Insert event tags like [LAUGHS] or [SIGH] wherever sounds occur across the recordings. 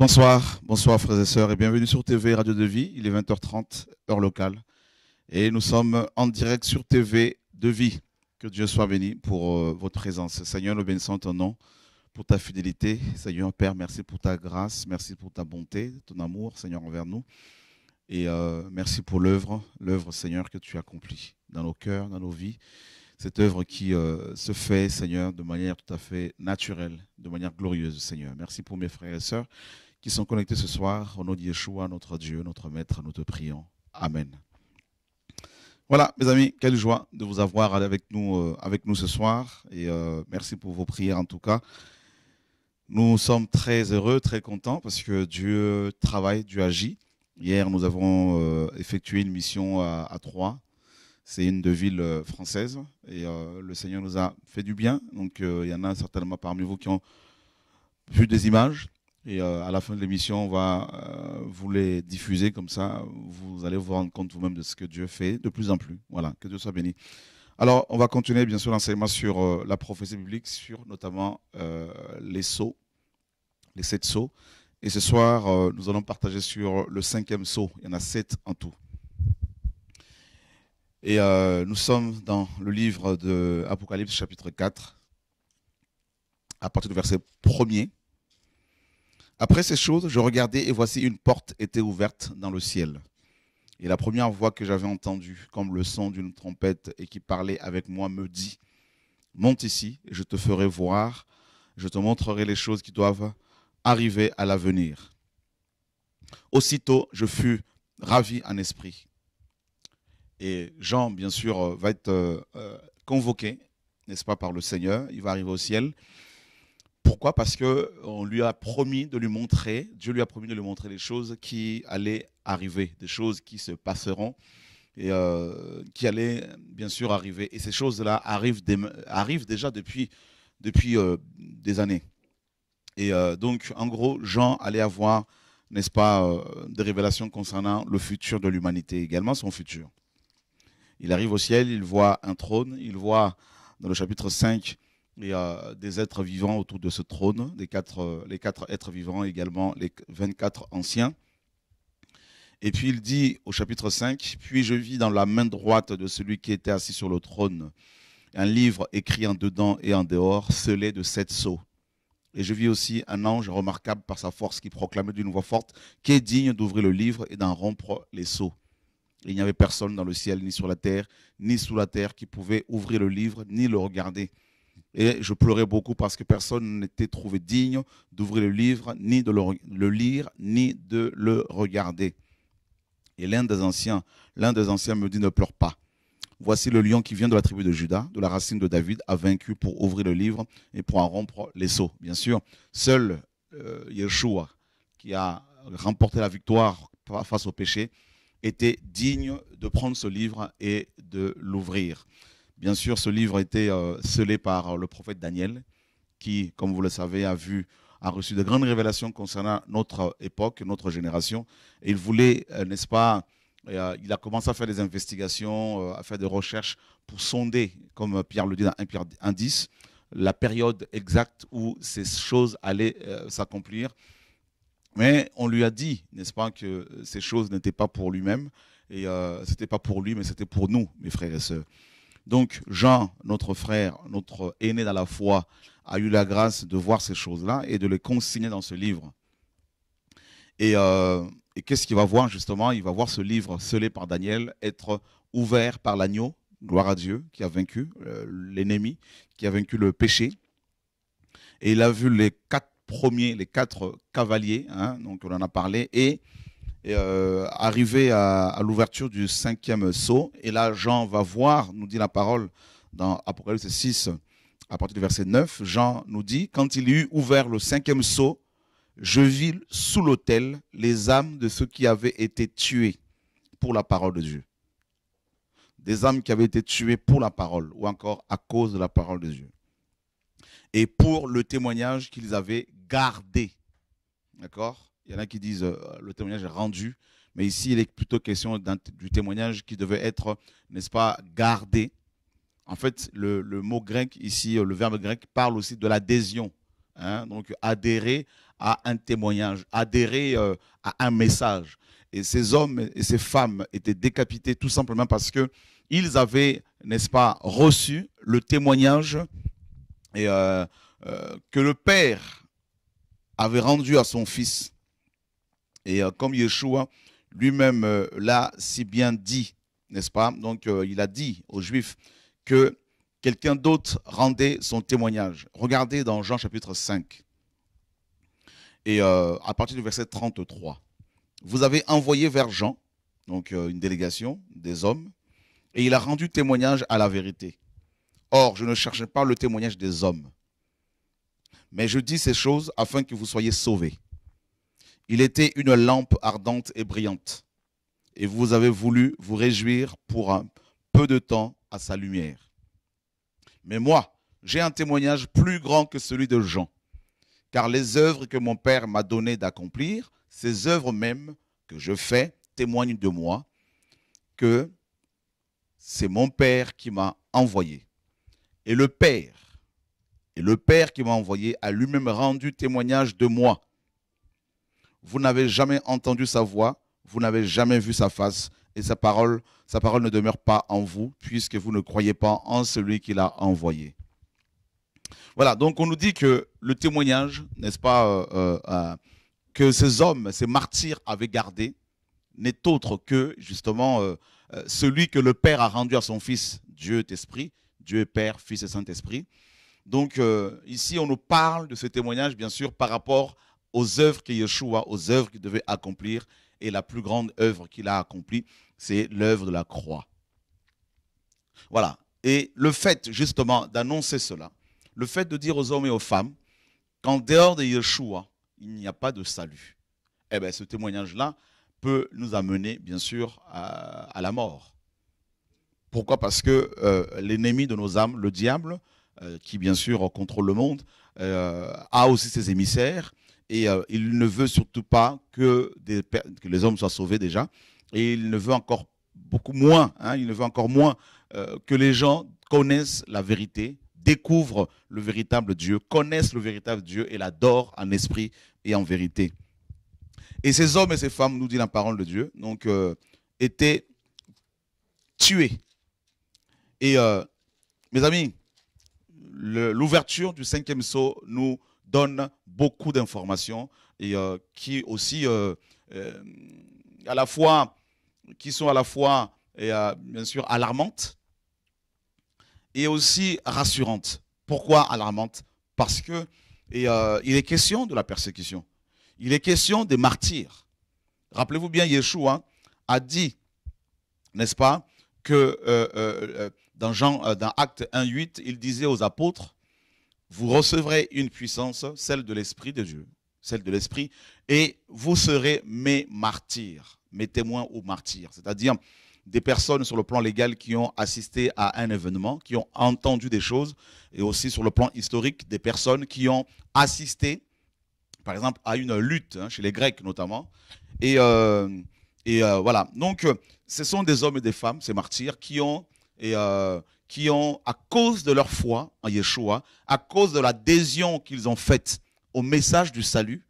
Bonsoir, bonsoir frères et sœurs et bienvenue sur TV Radio de Vie. Il est 20h30, heure locale. Et nous sommes en direct sur TV de Vie. Que Dieu soit béni pour euh, votre présence. Seigneur, nous bénissons ton nom pour ta fidélité. Seigneur Père, merci pour ta grâce, merci pour ta bonté, ton amour, Seigneur, envers nous. Et euh, merci pour l'œuvre, l'œuvre, Seigneur, que tu accomplis dans nos cœurs, dans nos vies. Cette œuvre qui euh, se fait, Seigneur, de manière tout à fait naturelle, de manière glorieuse, Seigneur. Merci pour mes frères et sœurs qui sont connectés ce soir. Au nom de Yeshua, notre Dieu, notre Maître, nous te prions. Amen. Voilà, mes amis, quelle joie de vous avoir avec nous, euh, avec nous ce soir. Et euh, merci pour vos prières en tout cas. Nous sommes très heureux, très contents parce que Dieu travaille, Dieu agit. Hier, nous avons euh, effectué une mission à, à Troyes. C'est une de villes françaises et le Seigneur nous a fait du bien. Donc, il y en a certainement parmi vous qui ont vu des images et euh, à la fin de l'émission, on va euh, vous les diffuser comme ça. Vous allez vous rendre compte vous-même de ce que Dieu fait de plus en plus. Voilà, que Dieu soit béni. Alors, on va continuer bien sûr l'enseignement sur euh, la prophétie biblique, sur notamment les sceaux, les sept sceaux. Et ce soir, nous allons partager sur le cinquième sceau. Il y en a sept en tout. Et nous sommes dans le livre de Apocalypse chapitre 4, à partir du verset 1er après ces choses, je regardais et voici une porte était ouverte dans le ciel. Et la première voix que j'avais entendue, comme le son d'une trompette et qui parlait avec moi, me dit, Monte ici, je te ferai voir, je te montrerai les choses qui doivent arriver à l'avenir. Aussitôt, je fus ravi en esprit. Et Jean, bien sûr, euh, va être euh, euh, convoqué, n'est-ce pas, par le Seigneur, il va arriver au ciel. Pourquoi Parce que on lui a promis de lui montrer, Dieu lui a promis de lui montrer les choses qui allaient arriver, des choses qui se passeront et euh, qui allaient bien sûr arriver. Et ces choses-là arrivent, déjà depuis, euh, des années. Et euh, donc, en gros, Jean allait avoir, n'est-ce pas, des révélations concernant le futur de l'humanité, également son futur. Il arrive au ciel, il voit un trône, il voit dans le chapitre 5, il y a des êtres vivants autour de ce trône, les quatre, euh, les quatre êtres vivants également, les 24 anciens. Et puis il dit au chapitre 5, Puis je vis dans la main droite de celui qui était assis sur le trône un livre écrit en dedans et en dehors, scellé de sept sceaux. Et je vis aussi un ange remarquable par sa force qui proclamait d'une voix forte qui est digne d'ouvrir le livre et d'en rompre les sceaux. Il n'y avait personne dans le ciel, ni sur la terre, ni sous la terre qui pouvait ouvrir le livre, ni le regarder. Et je pleurais beaucoup parce que personne n'était trouvé digne d'ouvrir le livre, ni de le, lire, ni de le regarder. Et l'un des anciens, l'un des anciens me dit ne pleure pas. Voici le lion qui vient de la tribu de Judas, de la racine de David, a vaincu pour ouvrir le livre et pour en rompre les seaux. » Bien sûr, seul euh, Yeshua, qui a remporté la victoire face au péché, était digne de prendre ce livre et de l'ouvrir. Bien sûr, ce livre a été euh, scellé par euh, le prophète Daniel, qui, comme vous le savez, a vu a reçu de grandes révélations concernant notre euh, époque, notre génération. il voulait, n'est-ce pas, il a commencé à faire des investigations, à faire des recherches pour sonder, comme Pierre le dit dans 1 Pierre la période exacte où ces choses allaient s'accomplir. Mais on lui a dit, n'est-ce pas, que ces choses n'étaient pas pour lui-même. Et c'était ce n'était pas pour lui, mais c'était pour nous, mes frères et sœurs. Donc Jean, notre frère, notre aîné dans la foi, a eu la grâce de voir ces choses-là et de les consigner dans ce livre. Et, euh, qu'est-ce qu'il va voir justement Il va voir ce livre scellé par Daniel être ouvert par l'agneau, gloire à Dieu, qui a vaincu euh, l'ennemi, qui a vaincu le péché. Et il a vu les quatre premiers, les quatre cavaliers, hein, donc on en a parlé, et et euh, arrivé à, à l'ouverture du cinquième sceau, et là Jean va voir, nous dit la parole dans Apocalypse 6, à partir du verset 9, Jean nous dit, quand il eut ouvert le cinquième sceau, je vis sous l'autel les âmes de ceux qui avaient été tués pour la parole de Dieu. Des âmes qui avaient été tuées pour la parole, ou encore à cause de la parole de Dieu. Et pour le témoignage qu'ils avaient gardé. D'accord il y en a qui disent euh, le témoignage est rendu, mais ici, il est plutôt question du témoignage qui devait être, n'est-ce pas, gardé. En fait, le, mot grec ici, euh, le verbe grec parle aussi de l'adhésion. Hein. donc, adhérer à un témoignage, adhérer euh, à un message. Et ces hommes et ces femmes étaient décapités tout simplement parce que ils avaient, n'est-ce pas, reçu le témoignage et, que le Père avait rendu à son Fils. Et euh, comme Yeshua lui-même euh, l'a si bien dit, n'est-ce pas Donc euh, il a dit aux Juifs que quelqu'un d'autre rendait son témoignage. Regardez dans Jean chapitre 5, et à partir du verset 33. Vous avez envoyé vers Jean, donc une délégation des hommes, et il a rendu témoignage à la vérité. Or, je ne cherche pas le témoignage des hommes, mais je dis ces choses afin que vous soyez sauvés. Il était une lampe ardente et brillante. Et vous avez voulu vous réjouir pour un peu de temps à sa lumière. Mais moi, j'ai un témoignage plus grand que celui de Jean. Car les œuvres que mon Père m'a donné d'accomplir, ces œuvres mêmes que je fais, témoignent de moi que c'est mon Père qui m'a envoyé. Et le Père, et le Père qui m'a envoyé a lui-même rendu témoignage de moi vous n'avez jamais entendu sa voix, vous n'avez jamais vu sa face, et sa parole, sa parole ne demeure pas en vous, puisque vous ne croyez pas en celui qui a envoyé. Voilà, donc on nous dit que le témoignage, n'est-ce pas, euh, euh, euh, que ces hommes, ces martyrs avaient gardé, n'est autre que justement celui que le Père a rendu à son Fils, Dieu est Esprit, Dieu est Père, Fils et Saint-Esprit. Donc ici, on nous parle de ce témoignage, bien sûr, par rapport à aux œuvres que Yeshua, aux œuvres qu'il devait accomplir. Et la plus grande œuvre qu'il a accomplie, c'est l'œuvre de la croix. Voilà. Et le fait, justement, d'annoncer cela, le fait de dire aux hommes et aux femmes qu'en dehors de Yeshua, il n'y a pas de salut, eh bien, ce témoignage-là peut nous amener, bien sûr, à, la mort. Pourquoi Parce que euh, l'ennemi de nos âmes, le diable, euh, qui bien sûr contrôle le monde, euh, a aussi ses émissaires et euh, il ne veut surtout pas que, des, que, les hommes soient sauvés déjà. Et il ne veut encore beaucoup moins, hein, il ne veut encore moins euh, que les gens connaissent la vérité, découvrent le véritable Dieu, connaissent le véritable Dieu et l'adorent en esprit et en vérité. Et ces hommes et ces femmes, nous dit la parole de Dieu, donc, euh, étaient tués. Et mes amis, l'ouverture du cinquième saut nous donne beaucoup d'informations et euh, qui aussi, euh, euh, à la fois, qui sont à la fois, et, bien sûr, alarmantes et aussi rassurantes. Pourquoi alarmantes Parce que il est question de la persécution. Il est question des martyrs. Rappelez-vous bien, Yeshua hein, a dit, n'est-ce pas, que dans, Jean, dans Acte 1.8, il disait aux apôtres, vous recevrez une puissance, celle de l'Esprit de Dieu, celle de l'Esprit, et vous serez mes martyrs, mes témoins ou martyrs, c'est-à-dire des personnes sur le plan légal qui ont assisté à un événement, qui ont entendu des choses, et aussi sur le plan historique, des personnes qui ont assisté, par exemple, à une lutte, hein, chez les Grecs notamment. Et, euh, et euh, voilà, donc ce sont des hommes et des femmes, ces martyrs, qui ont, et, euh, qui ont, à cause de leur foi en Yeshua, à cause de l'adhésion qu'ils ont faite au message du salut,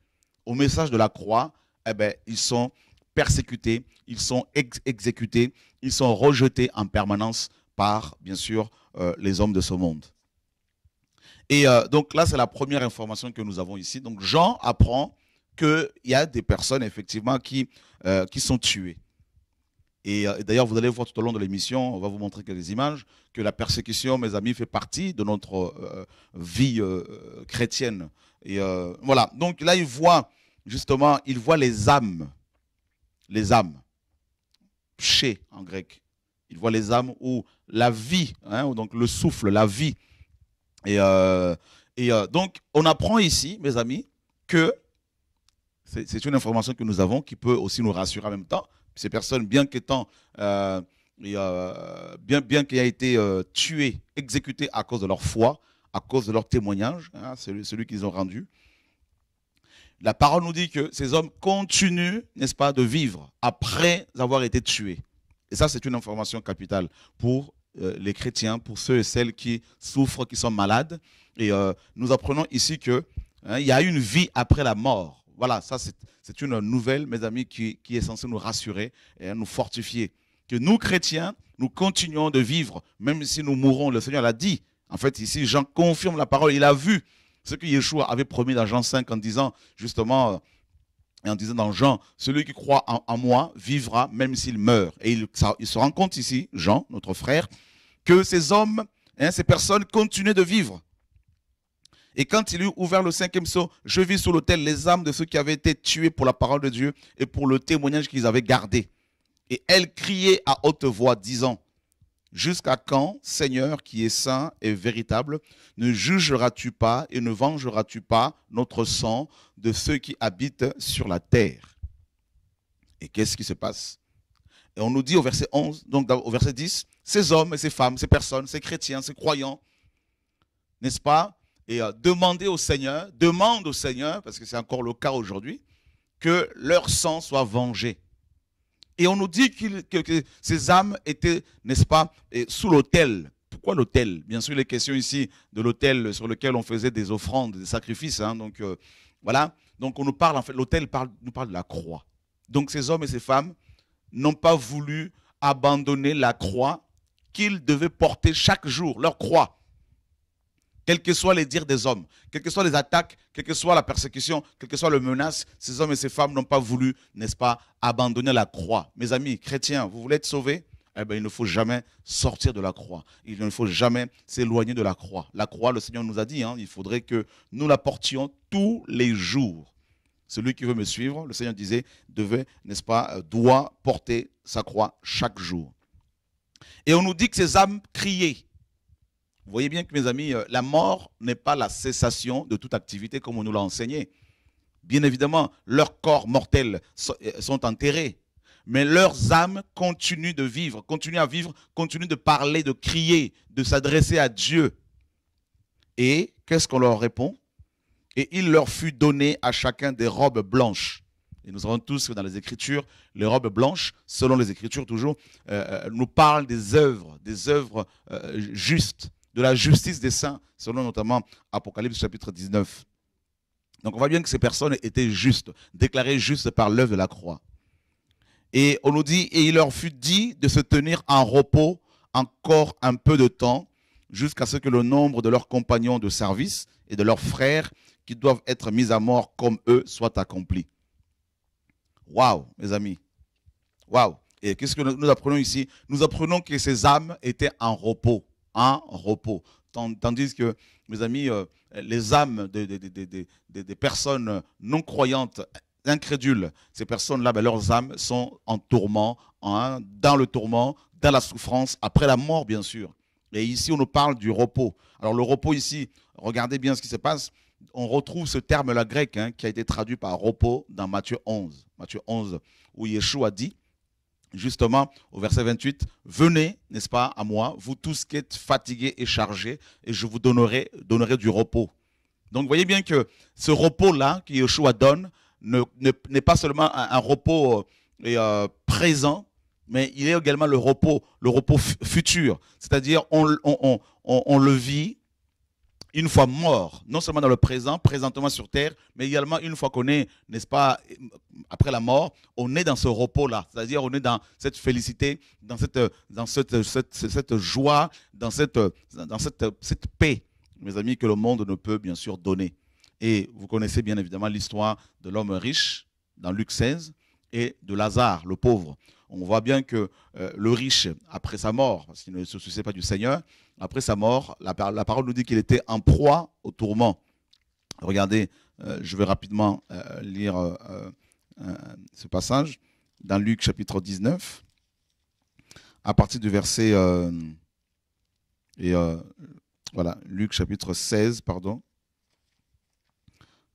au message de la croix, eh ben, ils sont persécutés, ils sont exécutés, ils sont rejetés en permanence par, bien sûr, euh, les hommes de ce monde. Et euh, donc là, c'est la première information que nous avons ici. Donc Jean apprend qu'il y a des personnes, effectivement, qui, euh, qui sont tuées. Euh, et, d'ailleurs, vous allez voir tout au long de l'émission, on va vous montrer quelques images, que la persécution, mes amis, fait partie de notre euh, euh, vie chrétienne. Et voilà. Donc là, il voit, justement, il voit les âmes. Les âmes. Chez, en grec. Il voit les âmes ou la vie, hein, donc le souffle, la vie. Et, et donc, on apprend ici, mes amis, que c'est une information que nous avons qui peut aussi nous rassurer en même temps ces personnes, bien qu'étant, euh, bien, bien été euh, tué tuées, exécutées à cause de leur foi, à cause de leur témoignage, hein, celui, qu'ils ont rendu, la parole nous dit que ces hommes continuent, n'est-ce pas, de vivre après avoir été tués. Et ça, c'est une information capitale pour euh, les chrétiens, pour ceux et celles qui souffrent, qui sont malades. Et euh, nous apprenons ici qu'il hein, y a une vie après la mort. Voilà, ça c'est une nouvelle, mes amis, qui, est censée nous rassurer et nous fortifier. Que nous, chrétiens, nous continuons de vivre, même si nous mourons. Le Seigneur l'a dit. En fait, ici, Jean confirme la parole. Il a vu ce que Yeshua avait promis dans Jean 5 en disant, justement, et euh, en disant dans Jean, celui qui croit en, moi vivra même s'il meurt. Et il, se rend compte ici, Jean, notre frère, que ces hommes, hein, ces personnes continuent de vivre. Et quand il eut ouvert le cinquième sceau, je vis sous l'autel les âmes de ceux qui avaient été tués pour la parole de Dieu et pour le témoignage qu'ils avaient gardé. Et elle criait à haute voix, disant, Jusqu'à quand, Seigneur qui est saint et véritable, ne jugeras-tu pas et ne vengeras-tu pas notre sang de ceux qui habitent sur la terre Et qu'est-ce qui se passe Et on nous dit au verset 11, donc au verset 10, ces hommes et ces femmes, ces personnes, ces chrétiens, ces croyants, n'est-ce pas, et demander au Seigneur, demande au Seigneur, parce que c'est encore le cas aujourd'hui, que leur sang soit vengé. Et on nous dit que, ces âmes étaient, n'est-ce pas, sous l'autel. Pourquoi l'autel Bien sûr, les questions ici de l'autel sur lequel on faisait des offrandes, des sacrifices. Hein, donc euh, voilà. Donc on nous parle, en fait, l'autel nous parle de la croix. Donc ces hommes et ces femmes n'ont pas voulu abandonner la croix qu'ils devaient porter chaque jour, leur croix. Quels que soient les dires des hommes, quelles que soient les attaques, quelle que soit la persécution, quelles que soient les menaces, ces hommes et ces femmes n'ont pas voulu, n'est-ce pas, abandonner la croix. Mes amis chrétiens, vous voulez être sauvés eh bien, il ne faut jamais sortir de la croix. Il ne faut jamais s'éloigner de la croix. La croix, le Seigneur nous a dit, hein, il faudrait que nous la portions tous les jours. Celui qui veut me suivre, le Seigneur disait, devait, n'est-ce pas, euh, doit porter sa croix chaque jour. Et on nous dit que ces âmes criaient voyez bien que, mes amis, euh, la mort n'est pas la cessation de toute activité comme on nous l'a enseigné. Bien évidemment, leurs corps mortels euh, sont enterrés, mais leurs âmes continuent de vivre, continuent à vivre, continuent de parler, de crier, de s'adresser à Dieu. Et qu'est-ce qu'on leur répond Et il leur fut donné à chacun des robes blanches. Et nous savons tous que dans les Écritures, les robes blanches, selon les Écritures toujours, euh, nous parlent des œuvres, des œuvres justes de la justice des saints, selon notamment Apocalypse chapitre 19. Donc on voit bien que ces personnes étaient justes, déclarées justes par l'œuvre de la croix. Et on nous dit, et il leur fut dit de se tenir en repos encore un peu de temps, jusqu'à ce que le nombre de leurs compagnons de service et de leurs frères qui doivent être mis à mort comme eux soit accompli. Waouh, mes amis. Waouh. Et qu'est-ce que nous apprenons ici Nous apprenons que ces âmes étaient en repos en repos. Tandis que, mes amis, euh, les âmes des personnes non croyantes, incrédules, ces personnes-là, ben, leurs âmes sont en tourment, hein, dans le tourment, dans la souffrance, après la mort, bien sûr. Et ici, on nous parle du repos. Alors le repos ici, regardez bien ce qui se passe. On retrouve ce terme-là grec hein, qui a été traduit par repos dans Matthieu 11. Matthieu 11, où Yeshua dit, justement au verset 28, venez, n'est-ce pas, à moi, vous tous qui êtes fatigués et chargés, et je vous donnerai, donnerai du repos. Donc voyez bien que ce repos-là que Yeshua donne n'est pas seulement un, repos euh, euh, présent, mais il est également le repos, le repos futur. C'est-à-dire on, on, le vit, une fois mort, non seulement dans le présent, présentement sur terre, mais également une fois qu'on est, n'est-ce pas, après la mort, on est dans ce repos-là. C'est-à-dire, on est dans cette félicité, dans cette, dans cette, joie, dans, cette, dans cette, paix, mes amis, que le monde ne peut bien sûr donner. Et vous connaissez bien évidemment l'histoire de l'homme riche dans Luc 16 et de Lazare, le pauvre. On voit bien que euh, le riche, après sa mort, parce qu'il ne se souciait pas du Seigneur, après sa mort, la, parole nous dit qu'il était en proie au tourment. Regardez, euh, je vais rapidement euh, lire euh, ce passage dans Luc chapitre 19, à partir du verset... et, voilà, Luc chapitre 16, pardon,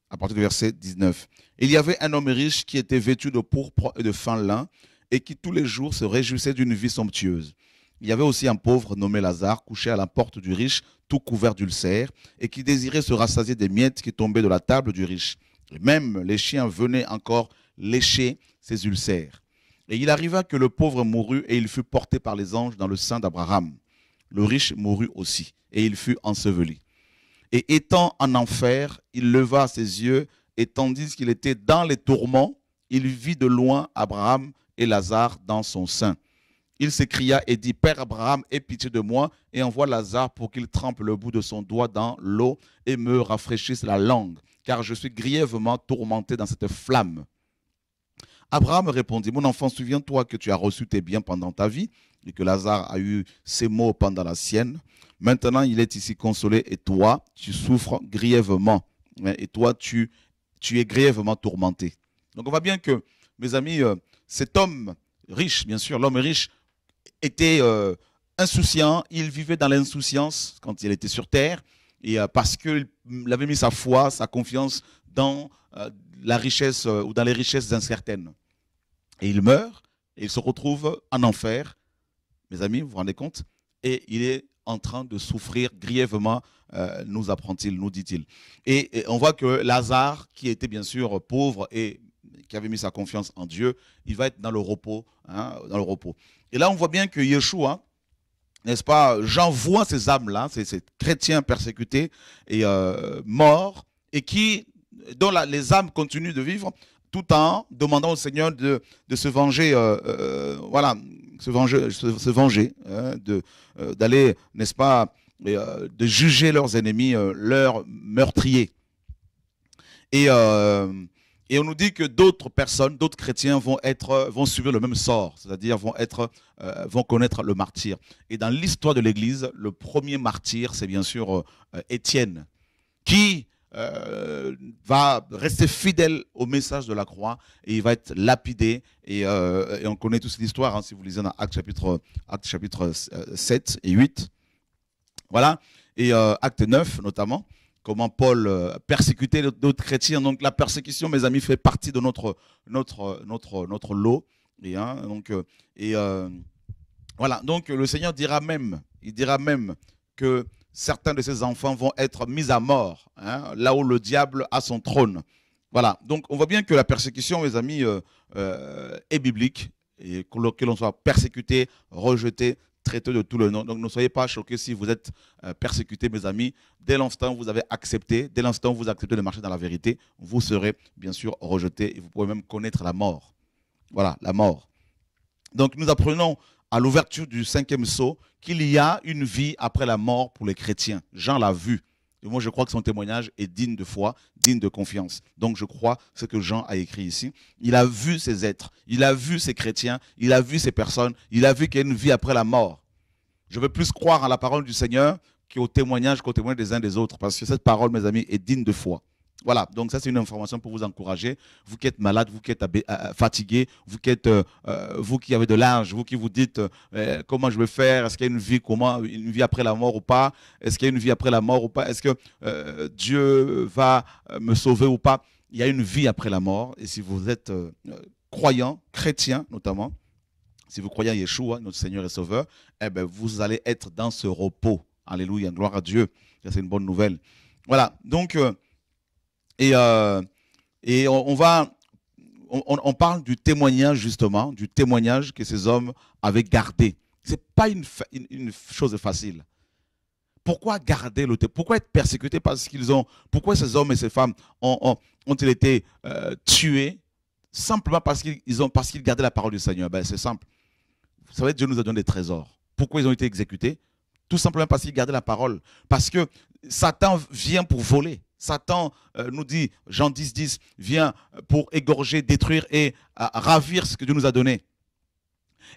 à partir du verset 19. Il y avait un homme riche qui était vêtu de pourpre et de fin lin et qui tous les jours se réjouissait d'une vie somptueuse. Il y avait aussi un pauvre nommé Lazare, couché à la porte du riche, tout couvert d'ulcères, et qui désirait se rassasier des miettes qui tombaient de la table du riche. même les chiens venaient encore lécher ses ulcères. Et il arriva que le pauvre mourut, et il fut porté par les anges dans le sein d'Abraham. Le riche mourut aussi, et il fut enseveli. Et étant en enfer, il leva ses yeux, et tandis qu'il était dans les tourments, il vit de loin Abraham et Lazare dans son sein. Il s'écria et dit, Père Abraham, aie pitié de moi et envoie Lazare pour qu'il trempe le bout de son doigt dans l'eau et me rafraîchisse la langue, car je suis grièvement tourmenté dans cette flamme. Abraham répondit, Mon enfant, souviens-toi que tu as reçu tes biens pendant ta vie et que Lazare a eu ses maux pendant la sienne. Maintenant, il est ici consolé et toi, tu souffres grièvement. Et toi, tu, tu es grièvement tourmenté. Donc on voit bien que, mes amis, euh, cet homme riche, bien sûr, l'homme riche, était euh, insouciant, il vivait dans l'insouciance quand il était sur terre, et euh, parce qu'il avait mis sa foi, sa confiance dans euh, la richesse ou dans les richesses incertaines. Et il meurt, il se retrouve en enfer, mes amis, vous vous rendez compte Et il est en train de souffrir grièvement, nous apprend-il, nous dit-il. Et, on voit que Lazare, qui était bien sûr pauvre et qui avait mis sa confiance en Dieu, il va être dans le repos. Hein, dans le repos. Et là, on voit bien que Yeshua, n'est-ce pas, j'envoie ces âmes-là, ces, chrétiens persécutés et euh, morts, et qui, dont les âmes continuent de vivre, tout en demandant au Seigneur de, se venger, euh, euh, voilà, se venger, se, venger hein, de, d'aller, n'est-ce pas, de juger leurs ennemis, leurs meurtriers. Et et on nous dit que d'autres personnes, d'autres chrétiens vont, être, vont subir le même sort, c'est-à-dire vont, être, euh, vont connaître le martyr. Et dans l'histoire de l'Église, le premier martyr, c'est bien sûr euh, Étienne, qui euh, va rester fidèle au message de la croix et il va être lapidé. Et, on connaît toute l'histoire, hein, si vous lisez dans Actes chapitre, Actes chapitre 7 et 8. Voilà, et Acte 9 notamment comment Paul euh, persécutait d'autres chrétiens. Donc la persécution, mes amis, fait partie de notre, notre, notre, notre lot. Et, hein, donc, euh, et euh, voilà, donc le Seigneur dira même, il dira même que certains de ses enfants vont être mis à mort, hein, là où le diable a son trône. Voilà, donc on voit bien que la persécution, mes amis, est biblique. Et que l'on soit persécuté, rejeté, traitez de tout le nom. Donc ne soyez pas choqués si vous êtes euh, persécutés, mes amis. Dès l'instant où vous avez accepté, dès l'instant où vous acceptez de marcher dans la vérité, vous serez bien sûr rejetés et vous pouvez même connaître la mort. Voilà, la mort. Donc nous apprenons à l'ouverture du cinquième sceau qu'il y a une vie après la mort pour les chrétiens. Jean l'a vu. Moi, je crois que son témoignage est digne de foi, digne de confiance. Donc, je crois ce que Jean a écrit ici. Il a vu ces êtres, il a vu ces chrétiens, il a vu ces personnes, il a vu qu'il y a une vie après la mort. Je veux plus croire à la parole du Seigneur qu'au témoignage, qu'au témoignage des uns des autres, parce que cette parole, mes amis, est digne de foi. Voilà, donc ça c'est une information pour vous encourager. Vous qui êtes malade, vous qui êtes euh, euh, fatigué, euh, vous qui, avez de l'âge, vous qui vous dites eh, comment je vais faire, est-ce qu'il y a une vie, comment, une vie après la mort ou pas, est-ce qu'il y a une vie après la mort ou pas, est-ce que Dieu va me sauver ou pas. Il y a une vie après la mort et si vous êtes croyant, chrétien notamment, si vous croyez en Yeshua, notre Seigneur et Sauveur, eh bien, vous allez être dans ce repos. Alléluia, gloire à Dieu. C'est une bonne nouvelle. Voilà, donc... Et, euh, et on, va, on, parle du témoignage justement, du témoignage que ces hommes avaient gardé. Ce n'est pas une, une, chose facile. Pourquoi garder le témoignage Pourquoi être persécuté parce qu'ils ont Pourquoi ces hommes et ces femmes ont, ont, ont ils été euh, tués simplement parce qu'ils ont parce gardaient la parole du Seigneur ben, c'est simple. Vous savez, Dieu nous a donné des trésors. Pourquoi ils ont été exécutés Tout simplement parce qu'ils gardaient la parole. Parce que Satan vient pour voler. Satan euh, nous dit, Jean 10, 10, vient pour égorger, détruire et euh, ravir ce que Dieu nous a donné.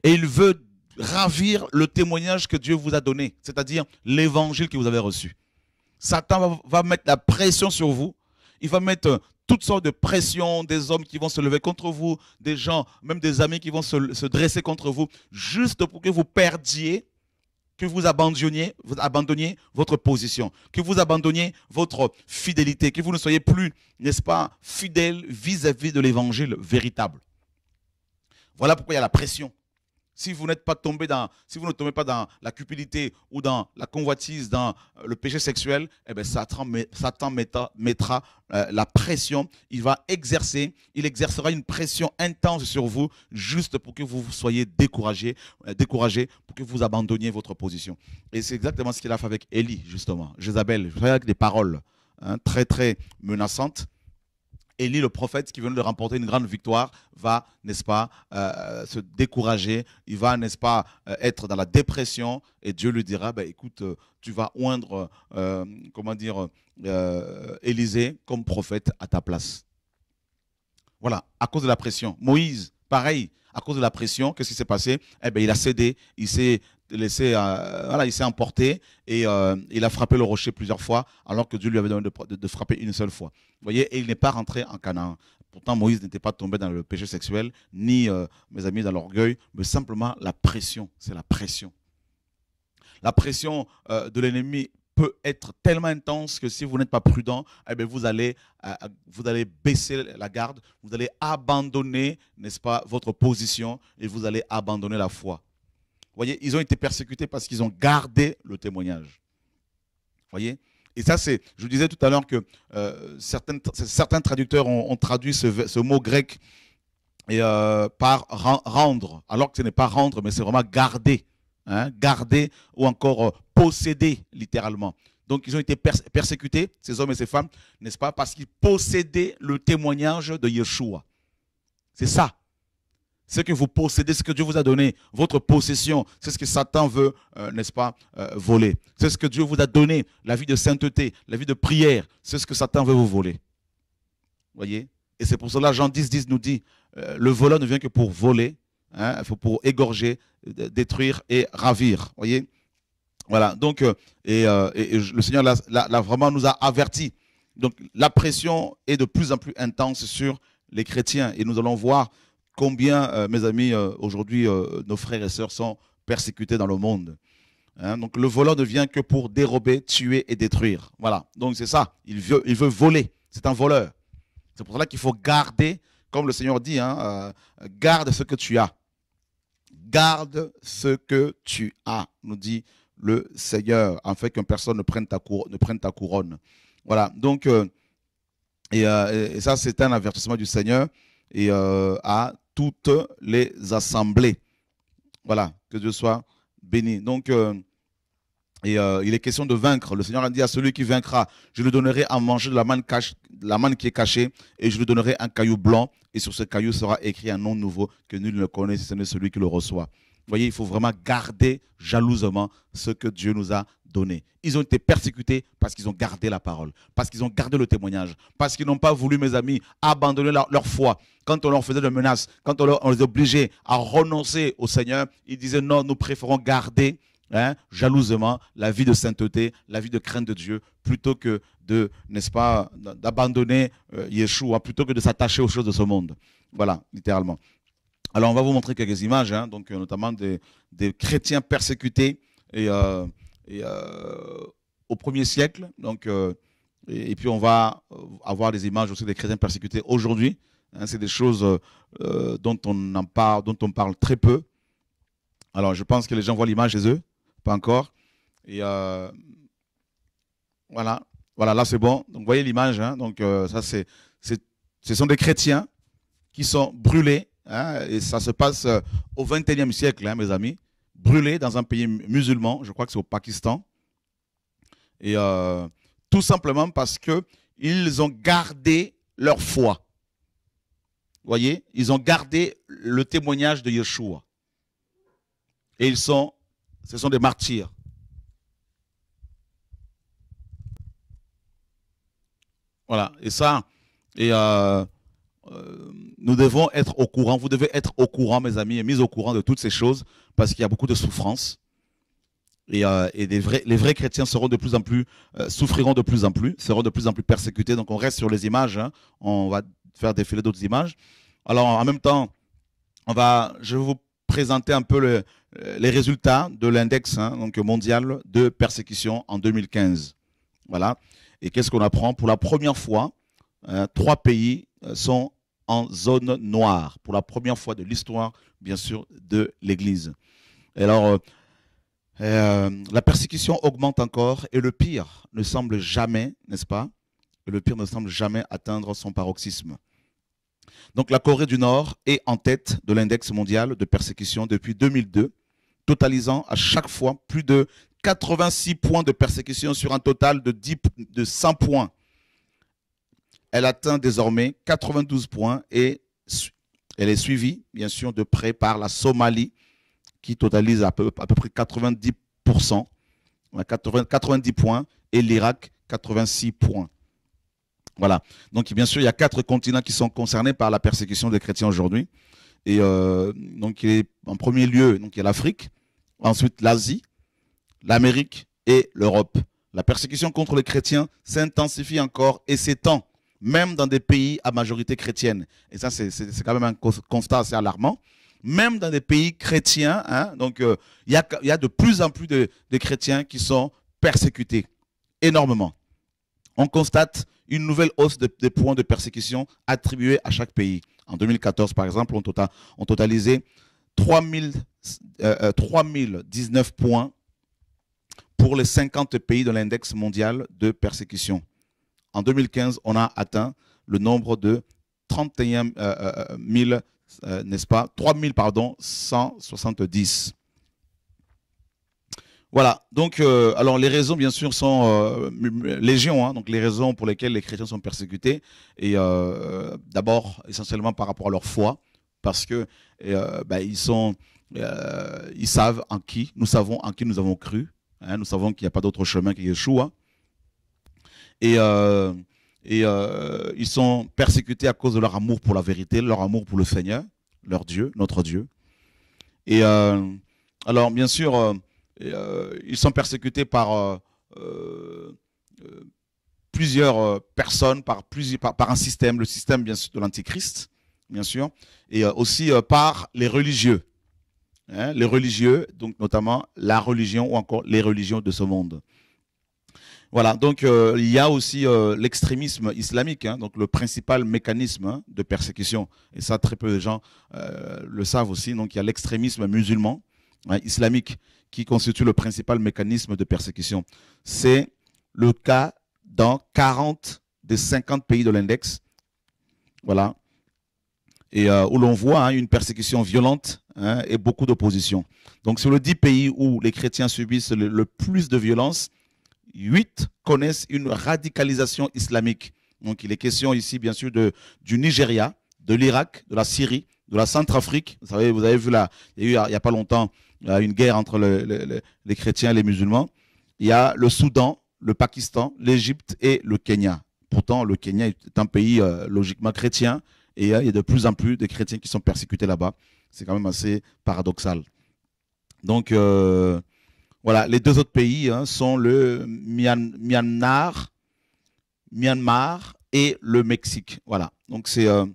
Et il veut ravir le témoignage que Dieu vous a donné, c'est-à-dire l'évangile que vous avez reçu. Satan va, mettre la pression sur vous. Il va mettre euh, toutes sortes de pressions, des hommes qui vont se lever contre vous, des gens, même des amis qui vont se, dresser contre vous, juste pour que vous perdiez que vous abandonniez, vous abandonniez votre position, que vous abandonniez votre fidélité, que vous ne soyez plus, n'est-ce pas, fidèle vis-à-vis de l'évangile véritable. Voilà pourquoi il y a la pression si vous n'êtes pas tombé dans, si vous ne tombez pas dans la cupidité ou dans la convoitise, dans euh, le péché sexuel, eh ben, Satan, mettra, euh, la pression. Il va exercer, il exercera une pression intense sur vous, juste pour que vous soyez découragé, euh, découragé, pour que vous abandonniez votre position. Et c'est exactement ce qu'il a fait avec Élie, justement, Jézabel, avec des paroles hein, très très menaçantes. Élie le prophète qui vient de remporter une grande victoire va, n'est-ce pas, euh, se décourager, il va, n'est-ce pas, euh, être dans la dépression et Dieu lui dira, bah, écoute, euh, tu vas oindre, comment dire, Élisée comme prophète à ta place. Voilà, à cause de la pression. Moïse, pareil, à cause de la pression, qu'est-ce qui s'est passé Eh bien, il a cédé, il s'est euh, il s'est emporté et euh, il a frappé le rocher plusieurs fois, alors que Dieu lui avait demandé de, frapper une seule fois. Vous voyez, et il n'est pas rentré en Canaan. Pourtant, Moïse n'était pas tombé dans le péché sexuel, ni, euh, mes amis, dans l'orgueil, mais simplement la pression. C'est la pression. La pression de l'ennemi peut être tellement intense que si vous n'êtes pas prudent, eh vous, allez, vous allez baisser la garde, vous allez abandonner, n'est-ce pas, votre position et vous allez abandonner la foi voyez, ils ont été persécutés parce qu'ils ont gardé le témoignage. voyez Et ça, c'est, je vous disais tout à l'heure que euh, certains, traducteurs ont, traduit ce, mot grec euh, par rendre, alors que ce n'est pas rendre, mais c'est vraiment garder. Hein, garder ou encore euh, posséder littéralement. Donc ils ont été persécutés, ces hommes et ces femmes, n'est-ce pas, parce qu'ils possédaient le témoignage de Yeshua. C'est ça, ce que vous possédez, ce que Dieu vous a donné, votre possession, c'est ce que Satan veut, euh, n'est-ce pas, euh, voler. C'est ce que Dieu vous a donné, la vie de sainteté, la vie de prière, c'est ce que Satan veut vous voler. Voyez Et c'est pour cela, Jean 10, 10 nous dit, euh, le voleur ne vient que pour voler, hein, faut pour égorger, détruire et ravir. Voyez Voilà, donc, et, le Seigneur, là, vraiment, nous a avertis. Donc, la pression est de plus en plus intense sur les chrétiens, et nous allons voir combien, euh, mes amis, euh, aujourd'hui, euh, nos frères et sœurs sont persécutés dans le monde. Hein. donc le voleur ne vient que pour dérober, tuer et détruire. Voilà, donc c'est ça, il veut, il veut voler, c'est un voleur. C'est pour cela qu'il faut garder, comme le Seigneur dit, hein, garde ce que tu as. Garde ce que tu as, nous dit le Seigneur, En fait, qu'une personne ne prenne ta, couronne. Voilà, donc, et, ça c'est un avertissement du Seigneur et à toutes les assemblées. Voilà, que Dieu soit béni. Donc, euh, et, euh, il est question de vaincre. Le Seigneur a dit à celui qui vaincra, je lui donnerai à manger de la manne, la manne qui est cachée, et je lui donnerai un caillou blanc, et sur ce caillou sera écrit un nom nouveau que nul ne connaît si ce n'est celui qui le reçoit. Vous voyez, il faut vraiment garder jalousement ce que Dieu nous a ils ont été persécutés parce qu'ils ont gardé la parole, parce qu'ils ont gardé le témoignage, parce qu'ils n'ont pas voulu, mes amis, abandonner leur, foi. Quand on leur faisait des menaces, quand on, les obligeait à renoncer au Seigneur, ils disaient non, nous préférons garder hein, jalousement la vie de sainteté, la vie de crainte de Dieu, plutôt que de, n'est-ce pas, d'abandonner euh, Yeshua, plutôt que de s'attacher aux choses de ce monde. Voilà, littéralement. Alors, on va vous montrer quelques images, hein, donc, euh, notamment des, chrétiens persécutés et euh, euh, au premier siècle. Donc, euh, et, puis on va euh, avoir des images aussi des chrétiens persécutés aujourd'hui. Hein, c'est des choses dont, on en parle, dont on parle très peu. Alors je pense que les gens voient l'image chez eux, pas encore. Et voilà, voilà, là c'est bon. Donc vous voyez l'image. Hein. donc ça c'est, ce sont des chrétiens qui sont brûlés. Hein. et ça se passe au 21e siècle, mes amis brûlés dans un pays musulman, je crois que c'est au Pakistan. Et euh, tout simplement parce qu'ils ont gardé leur foi. Vous voyez, ils ont gardé le témoignage de Yeshua. Et ils sont, ce sont des martyrs. Voilà, et ça, et euh, euh, nous devons être au courant, vous devez être au courant, mes amis, et mis au courant de toutes ces choses, parce qu'il y a beaucoup de souffrances. Euh, et, des vrais, les vrais chrétiens seront de plus en plus, euh, souffriront de plus en plus, seront de plus en plus persécutés. Donc on reste sur les images, hein. on va faire défiler d'autres images. Alors en même temps, on va, je vais vous présenter un peu le, les résultats de l'index hein, donc mondial de persécution en 2015. Voilà. Et qu'est-ce qu'on apprend Pour la première fois, hein, trois pays sont en zone noire, pour la première fois de l'histoire, bien sûr, de l'Église. Alors, euh, euh, la persécution augmente encore et le pire ne semble jamais, n'est-ce pas Le pire ne semble jamais atteindre son paroxysme. Donc la Corée du Nord est en tête de l'index mondial de persécution depuis 2002, totalisant à chaque fois plus de 86 points de persécution sur un total de, 10, de 100 points elle atteint désormais 92 points et elle est suivie, bien sûr, de près par la Somalie, qui totalise à peu, près 90%, 90 points, et l'Irak, 86 points. Voilà. Donc, bien sûr, il y a quatre continents qui sont concernés par la persécution des chrétiens aujourd'hui. Et euh, donc, en premier lieu, donc, il y a l'Afrique, ensuite l'Asie, l'Amérique et l'Europe. La persécution contre les chrétiens s'intensifie encore et s'étend même dans des pays à majorité chrétienne. Et ça, c'est quand même un constat assez alarmant. Même dans des pays chrétiens, hein, donc euh, il y, a, de plus en plus de, chrétiens qui sont persécutés, énormément. On constate une nouvelle hausse des points de persécution attribués à chaque pays. En 2014, par exemple, on, tota-, totalisait 3000, 3019 euh, euh, points pour les 50 pays de l'index mondial de persécution. En 2015, on a atteint le nombre de 31 000, euh, euh, euh, n'est-ce pas 3 pardon, 170. Voilà, donc, alors les raisons, bien sûr, sont légion, hein. donc les raisons pour lesquelles les chrétiens sont persécutés, et d'abord, essentiellement par rapport à leur foi, parce que ben, ils, sont, ils savent en qui, nous savons en qui nous avons cru, hein. nous savons qu'il n'y a pas d'autre chemin que Yeshua, et, euh, euh, ils sont persécutés à cause de leur amour pour la vérité, leur amour pour le Seigneur, leur Dieu, notre Dieu. Et euh, alors, bien sûr, ils sont persécutés par plusieurs personnes, par, plusieurs, par, un système, le système bien sûr de l'Antichrist, bien sûr, et aussi par les religieux. Hein, les religieux, donc notamment la religion ou encore les religions de ce monde. Voilà, donc euh, il y a aussi euh, l'extrémisme islamique, hein, donc le principal mécanisme hein, de persécution. Et ça, très peu de gens euh, le savent aussi. Donc il y a l'extrémisme musulman, hein, islamique, qui constitue le principal mécanisme de persécution. C'est le cas dans 40 des 50 pays de l'index. Voilà. Et où l'on voit une persécution violente et beaucoup d'opposition. Donc sur les 10 pays où les chrétiens subissent le, le plus de violence, 8 connaissent une radicalisation islamique. Donc il est question ici, bien sûr, de, du Nigeria, de l'Irak, de la Syrie, de la Centrafrique. Vous, savez, vous avez vu là, il y a eu il n'y a pas longtemps une guerre entre les chrétiens et les musulmans. Il y a le Soudan, le Pakistan, l'Égypte et le Kenya. Pourtant, le Kenya est un pays euh, logiquement chrétien et euh, il y a de plus en plus de chrétiens qui sont persécutés là-bas. C'est quand même assez paradoxal. Donc, euh, voilà, les deux autres pays hein, sont le Myanmar, Myanmar et le Mexique. Voilà. Euh,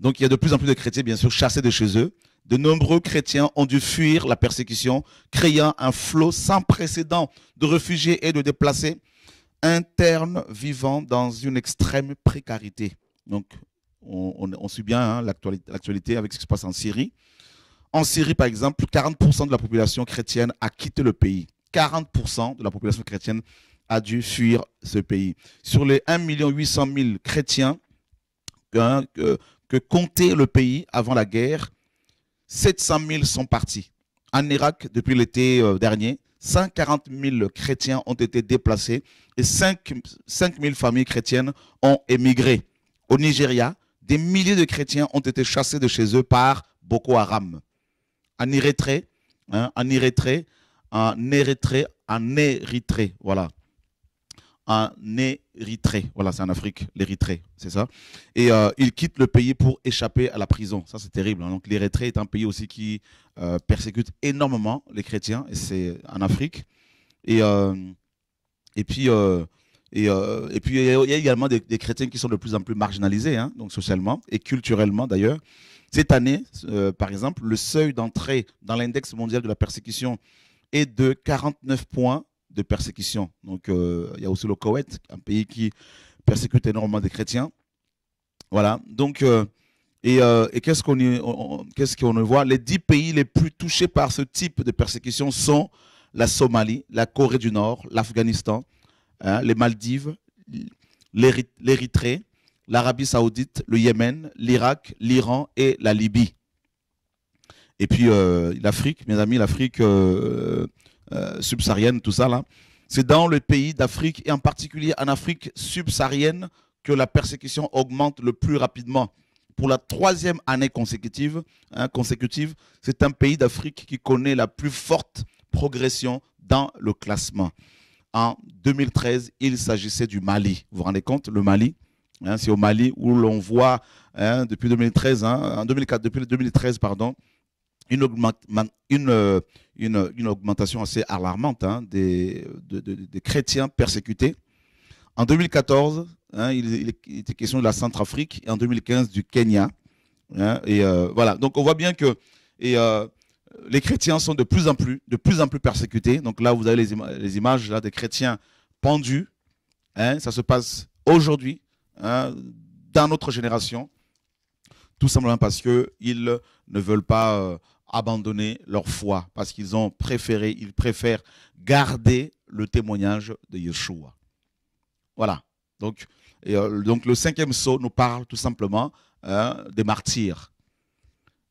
donc il y a de plus en plus de chrétiens bien sûr chassés de chez eux. De nombreux chrétiens ont dû fuir la persécution, créant un flot sans précédent de réfugiés et de déplacés internes vivant dans une extrême précarité. Donc on, suit bien hein, l'actualité avec ce qui se passe en Syrie. En Syrie, par exemple, 40% de la population chrétienne a quitté le pays. 40% de la population chrétienne a dû fuir ce pays. Sur les 1 800 000 chrétiens hein, que, comptait le pays avant la guerre, 700 000 sont partis. En Irak, depuis l'été euh, dernier, 140 000 chrétiens ont été déplacés et 5, 5 000 familles chrétiennes ont émigré. Au Nigeria, des milliers de chrétiens ont été chassés de chez eux par Boko Haram en Érythrée, hein, en Érythrée, en Érythrée, en Érythrée, voilà. En Érythrée, voilà, c'est en Afrique, l'Érythrée, c'est ça. Et euh, il quitte le pays pour échapper à la prison. Ça, c'est terrible. Hein. Donc, l'Érythrée est un pays aussi qui euh, persécute énormément les chrétiens, et c'est en Afrique. Et, euh, et puis, et, puis, il y a également des, chrétiens qui sont de plus en plus marginalisés, hein, donc socialement et culturellement d'ailleurs. Cette année, euh, par exemple, le seuil d'entrée dans l'index mondial de la persécution est de 49 points de persécution. Donc, euh, il y a aussi le Koweït, un pays qui persécute énormément des chrétiens. Voilà. Donc, euh, et, qu'est-ce qu'on qu'est-ce qu'on voit Les dix pays les plus touchés par ce type de persécution sont la Somalie, la Corée du Nord, l'Afghanistan, hein, les Maldives, l'Érythrée, l'Arabie saoudite, le Yémen, l'Irak, l'Iran et la Libye. Et puis euh, l'Afrique, mes amis, l'Afrique euh, euh, subsaharienne, tout ça là. C'est dans le pays d'Afrique et en particulier en Afrique subsaharienne que la persécution augmente le plus rapidement. Pour la troisième année consécutive, hein, consécutive c'est un pays d'Afrique qui connaît la plus forte progression dans le classement. En 2013, il s'agissait du Mali. Vous vous rendez compte, le Mali, Hein, c'est au Mali où l'on voit hein, depuis 2013, hein, en 2004, depuis 2013, pardon, une, euh, une, une, augmentation assez alarmante des, des, chrétiens persécutés. En 2014, il, était question de la Centrafrique et en 2015 du Kenya. et euh, voilà, donc on voit bien que et, euh, les chrétiens sont de plus en plus, de plus en plus persécutés. Donc là, vous avez les, images là, des chrétiens pendus. ça se passe aujourd'hui Hein, dans notre génération, tout simplement parce qu'ils ne veulent pas euh, abandonner leur foi, parce qu'ils ont préféré, ils préfèrent garder le témoignage de Yeshua. Voilà. Donc, euh, donc le cinquième saut nous parle tout simplement hein, des martyrs.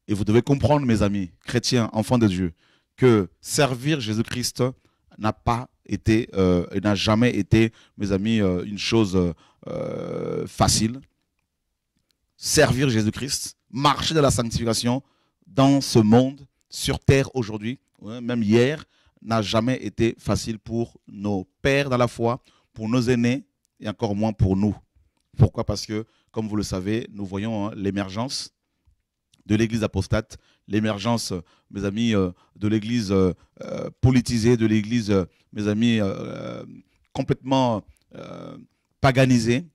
Et vous devez comprendre, mes amis, chrétiens, enfants de Dieu, que servir Jésus-Christ n'a pas été euh, et n'a jamais été, mes amis, une chose euh, facile, servir Jésus-Christ, marcher dans la sanctification dans ce monde, sur terre aujourd'hui, hein, même hier, n'a jamais été facile pour nos pères dans la foi, pour nos aînés et encore moins pour nous. Pourquoi Parce que, comme vous le savez, nous voyons hein, l'émergence de l'Église apostate, l'émergence, mes amis, euh, de l'Église euh, politisée, de l'Église, mes amis, complètement paganisé,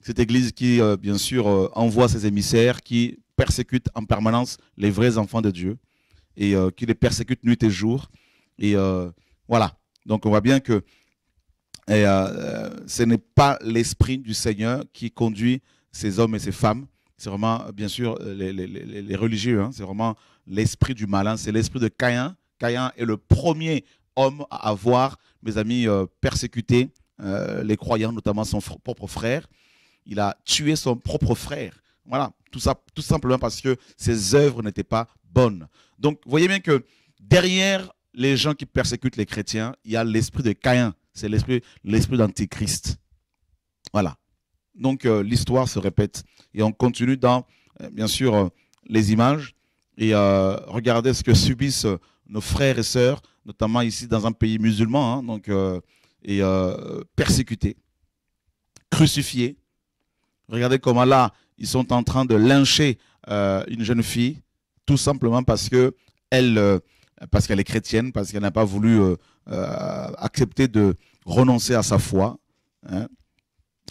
cette Église qui, euh, bien sûr, euh, envoie ses émissaires, qui persécute en permanence les vrais enfants de Dieu, et euh, qui les persécute nuit et jour. Et voilà, donc on voit bien que ce n'est pas l'Esprit du Seigneur qui conduit ces hommes et ces femmes, c'est vraiment, bien sûr, les, religieux, hein. c'est vraiment l'Esprit du malin, c'est l'Esprit de Caïn. Caïn est le premier homme à avoir, mes amis, persécuté euh, les croyants, notamment son propre frère. Il a tué son propre frère. Voilà, tout, ça, tout simplement parce que ses œuvres n'étaient pas bonnes. Donc, voyez bien que derrière les gens qui persécutent les chrétiens, il y a l'esprit de Caïn. C'est l'esprit d'Antichrist. Voilà. Donc, euh, l'histoire se répète. Et on continue dans, euh, bien sûr, les images. Et regardez ce que subissent nos frères et sœurs, notamment ici dans un pays musulman. Hein. donc, et euh, persécutés, crucifiés. Regardez comment là, ils sont en train de lyncher euh, une jeune fille, tout simplement parce que elle, euh, parce qu'elle est chrétienne, parce qu'elle n'a pas voulu accepter de renoncer à sa foi. Hein.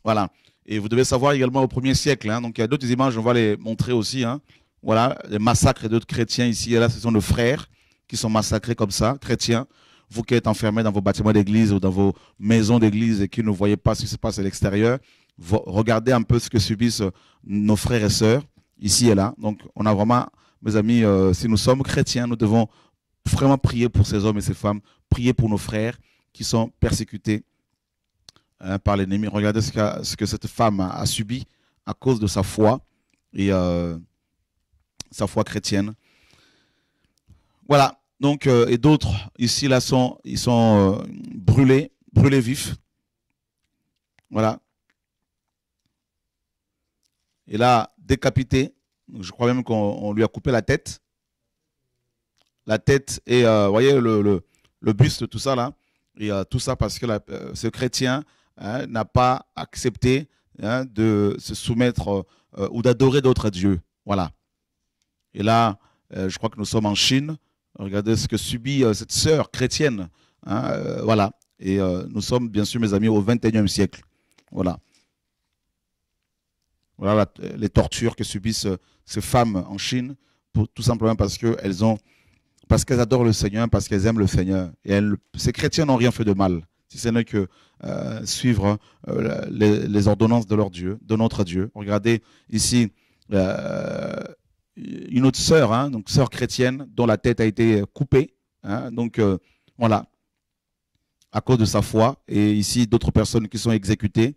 Voilà. Et vous devez savoir également au premier siècle. Hein, donc il y a d'autres images, on va les montrer aussi. Hein. Voilà, les massacres d'autres chrétiens ici et là, ce sont nos frères qui sont massacrés comme ça, chrétiens vous qui êtes enfermés dans vos bâtiments d'église ou dans vos maisons d'église et qui ne voyez pas ce qui se passe à l'extérieur, regardez un peu ce que subissent nos frères et sœurs ici et là. Donc, on a vraiment, mes amis, euh, si nous sommes chrétiens, nous devons vraiment prier pour ces hommes et ces femmes, prier pour nos frères qui sont persécutés hein, par l'ennemi. Regardez ce, que cette femme a, subi à cause de sa foi et euh, sa foi chrétienne. Voilà, donc, euh, et d'autres ici, là, sont, ils sont euh, brûlés, brûlés vifs. Voilà. Et là, décapité. Je crois même qu'on lui a coupé la tête. La tête et, euh, voyez, le, le, buste, tout ça, là. Il y a tout ça parce que ce chrétien hein, n'a pas accepté hein, de se soumettre ou d'adorer d'autres dieux. Voilà. Et là, je crois que nous sommes en Chine. Regardez ce que subit euh, cette sœur chrétienne. Hein, euh, voilà. Et euh, nous sommes, bien sûr, mes amis, au XXIe siècle. Voilà. Voilà les tortures que subissent ces femmes en Chine, tout simplement parce qu'elles ont, parce adorent le Seigneur, parce qu'elles aiment le Seigneur. Et ces chrétiens n'ont rien fait de mal, si ce n'est que suivre les, ordonnances de leur Dieu, de notre Dieu. Regardez ici une autre sœur, hein, donc sœur chrétienne, dont la tête a été euh, coupée. Hein. donc euh, voilà, à cause de sa foi. Et ici, d'autres personnes qui sont exécutées.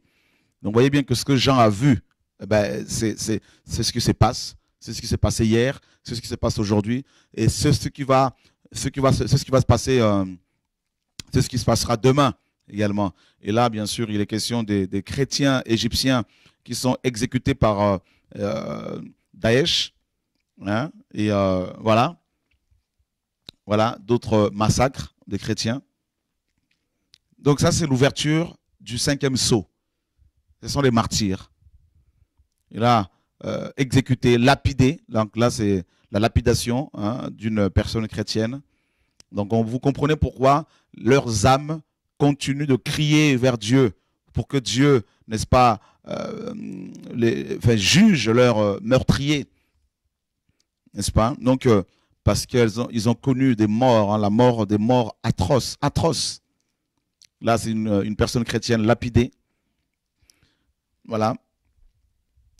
Donc, voyez bien que ce que Jean a vu, eh ben, c'est ce qui se passe. C'est ce qui s'est passé hier, c'est ce qui se passe aujourd'hui, et c'est ce qui va, ce qui va, ce qui va se passer, euh, c'est ce qui se passera demain également. Et là, bien sûr, il est question des, chrétiens égyptiens qui sont exécutés par Daesh Hein? et euh, voilà. Voilà, d'autres massacres des chrétiens. Donc ça, c'est l'ouverture du cinquième sceau. Ce sont les martyrs. Et là, euh, exécutés, Donc là, c'est la lapidation hein, d'une personne chrétienne. Donc vous comprenez pourquoi leurs âmes continuent de crier vers Dieu pour que Dieu, n'est-ce pas, euh, les, juge leurs meurtriers n'est-ce pas Donc, euh, parce qu'ils ont, ils ont connu des morts, hein, la mort, des morts atroces, atroces. Là, c'est une, personne chrétienne lapidée. Voilà.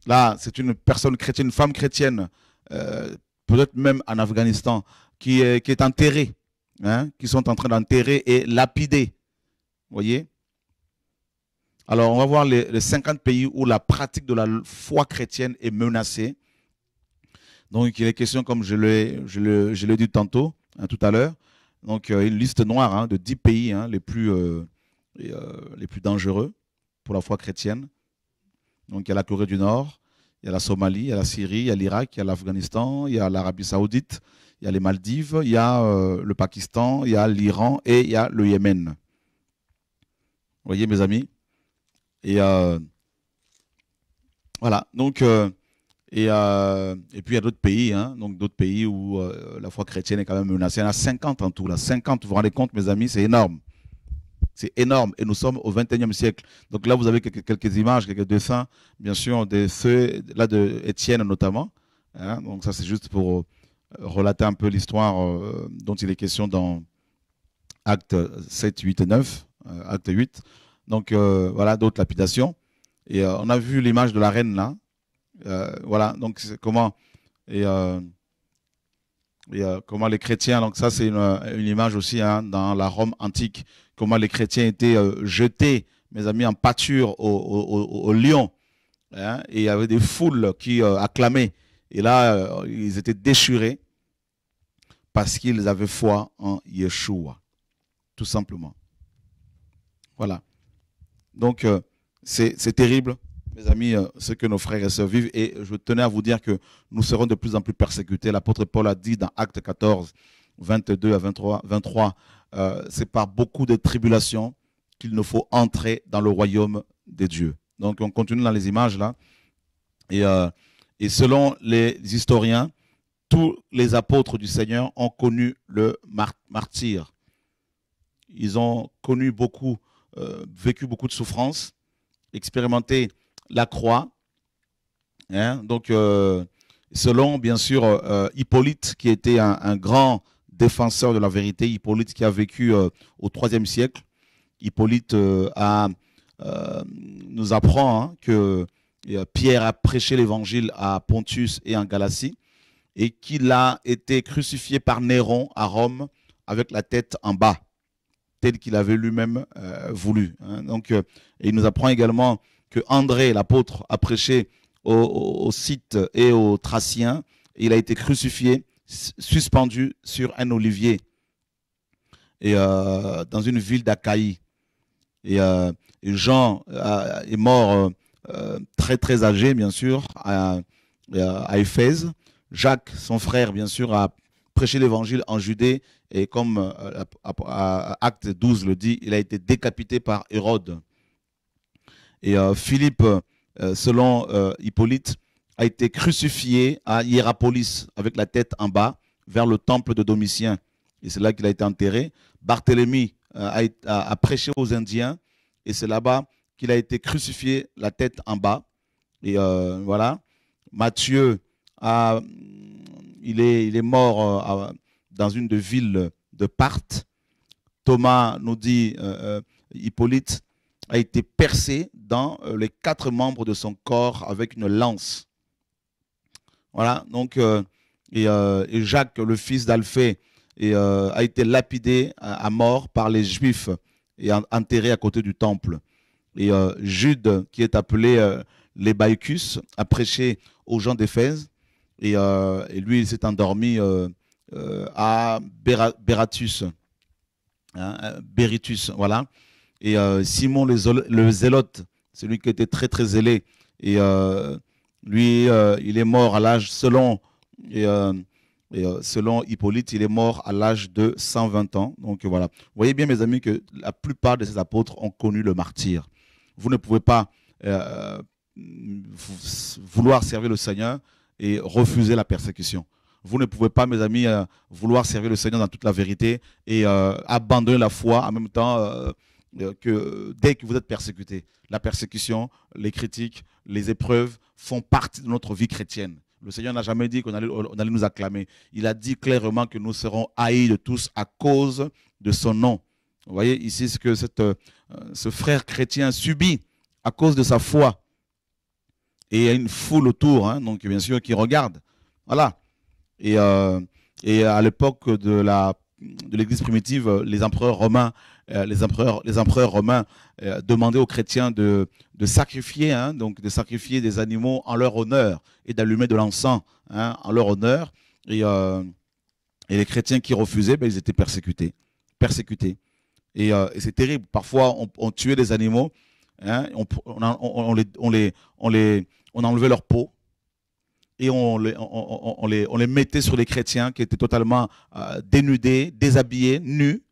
Là, c'est une personne chrétienne, une femme chrétienne, euh, peut-être même en Afghanistan, qui est, qui est enterrée, hein, qui sont en train d'enterrer et lapider. Vous voyez Alors, on va voir les, les, 50 pays où la pratique de la foi chrétienne est menacée. Donc, il est question, comme je l'ai, le, je dit tantôt, tout à l'heure, donc une liste noire de 10 pays les, plus, les, plus dangereux pour la foi chrétienne. Donc, il y a la Corée du Nord, il y a la Somalie, il y a la Syrie, il y a l'Irak, il y a l'Afghanistan, il y a l'Arabie Saoudite, il y a les Maldives, il y a le Pakistan, il y a l'Iran et il y a le Yémen. voyez, mes amis Et voilà, donc euh, et, puis il y a d'autres pays, hein. donc d'autres pays où euh, la foi chrétienne est quand même menacée. Il y en a 50 en tout, là. 50, vous vous rendez compte, mes amis, c'est énorme. C'est énorme. Et nous sommes au 21e siècle. Donc là, vous avez quelques, images, quelques dessins, bien sûr, de ceux, là, de Étienne notamment. Hein. donc ça, c'est juste pour euh, relater un peu l'histoire dont il est question dans Actes 7, 8 et 9. acte 8. Donc voilà, d'autres lapidations. Et on a vu l'image de la reine là. Euh, voilà, donc comment et, euh, euh, comment les chrétiens, donc ça c'est une, image aussi hein, dans la Rome antique, comment les chrétiens étaient jetés, mes amis, en pâture au, lion. Hein, et il y avait des foules qui acclamaient. Et là, ils étaient déchirés parce qu'ils avaient foi en Yeshua, tout simplement. Voilà. Donc, c'est terrible, mes amis, euh, ce que nos frères et sœurs vivent, et je tenais à vous dire que nous serons de plus en plus persécutés. L'apôtre Paul a dit dans Acte 14, 22 à 23, 23 euh, c'est par beaucoup de tribulations qu'il nous faut entrer dans le royaume des dieux. Donc on continue dans les images là. Et, euh, et selon les historiens, tous les apôtres du Seigneur ont connu le martyre. martyr. Ils ont connu beaucoup, vécu beaucoup de souffrances, expérimenté la croix. Hein. donc, euh, selon, bien sûr, euh, Hippolyte, qui était un, grand défenseur de la vérité, Hippolyte qui a vécu euh, au IIIe siècle, Hippolyte nous apprend hein, que Pierre a prêché l'évangile à Pontus et en Galatie, et qu'il a été crucifié par Néron à Rome avec la tête en bas, tel qu'il avait lui-même voulu. Hein. Donc, il nous apprend également que André, l'apôtre, a prêché aux, Scythes et aux Thraciens. Il a été crucifié, suspendu sur un olivier et euh, dans une ville d'Achaïe. Et, euh, Jean euh, est mort très très âgé, bien sûr, à, à Éphèse. Jacques, son frère, bien sûr, a prêché l'évangile en Judée et comme Acte 12 le dit, il a été décapité par Hérode. Et euh, Philippe, euh, euh, selon Hippolyte, a été crucifié à Hierapolis avec la tête en bas vers le temple de Domitien. Et c'est là qu'il a été enterré. Barthélemy a, prêché aux Indiens et c'est là-bas qu'il a été crucifié la tête en bas. Et voilà. Matthieu, a, il, est, il est mort dans une de villes de Parthe. Thomas nous dit, Hippolyte a été percé dans euh, les quatre membres de son corps avec une lance. Voilà, donc, euh, euh, et, Jacques, le fils d'Alphée, a été lapidé à, mort par les Juifs et enterré à côté du temple. Et Jude, qui est appelé les a prêché aux gens d'Éphèse. Et, lui, il s'est endormi à Beratus, hein, Beritus, voilà. Et euh, Simon le, Zélote, celui qui était très très zélé, et euh, lui, euh, il est mort à l'âge, selon, selon Hippolyte, il est mort à l'âge de 120 ans. Donc voilà. Vous voyez bien, mes amis, que la plupart de ces apôtres ont connu le martyr. Vous ne pouvez pas vouloir servir le Seigneur et refuser la persécution. Vous ne pouvez pas, mes amis, vouloir servir le Seigneur dans toute la vérité et abandonner la foi en même temps. Euh, que euh, dès que vous êtes persécuté, la persécution, les critiques, les épreuves font partie de notre vie chrétienne. Le Seigneur n'a jamais dit qu'on allait, nous acclamer. Il a dit clairement que nous serons haïs de tous à cause de son nom. Vous voyez ici ce que cette, euh, ce frère chrétien subit à cause de sa foi. Et il y a une foule autour, hein, donc bien sûr, qui regarde. Voilà. Et, et à l'époque de de l'Église primitive, les empereurs romains euh, les empereurs, les empereurs romains euh, demandaient aux chrétiens de, sacrifier, hein, donc de sacrifier des animaux en leur honneur et d'allumer de l'encens hein, en leur honneur. Euh, et, les chrétiens qui refusaient, ben, ils étaient persécutés, persécutés. Et, c'est terrible. Parfois, on, tuait des animaux, hein, on, les, on enlevait leur peau et on les, mettait sur les chrétiens qui étaient totalement dénudés, déshabillés, nus.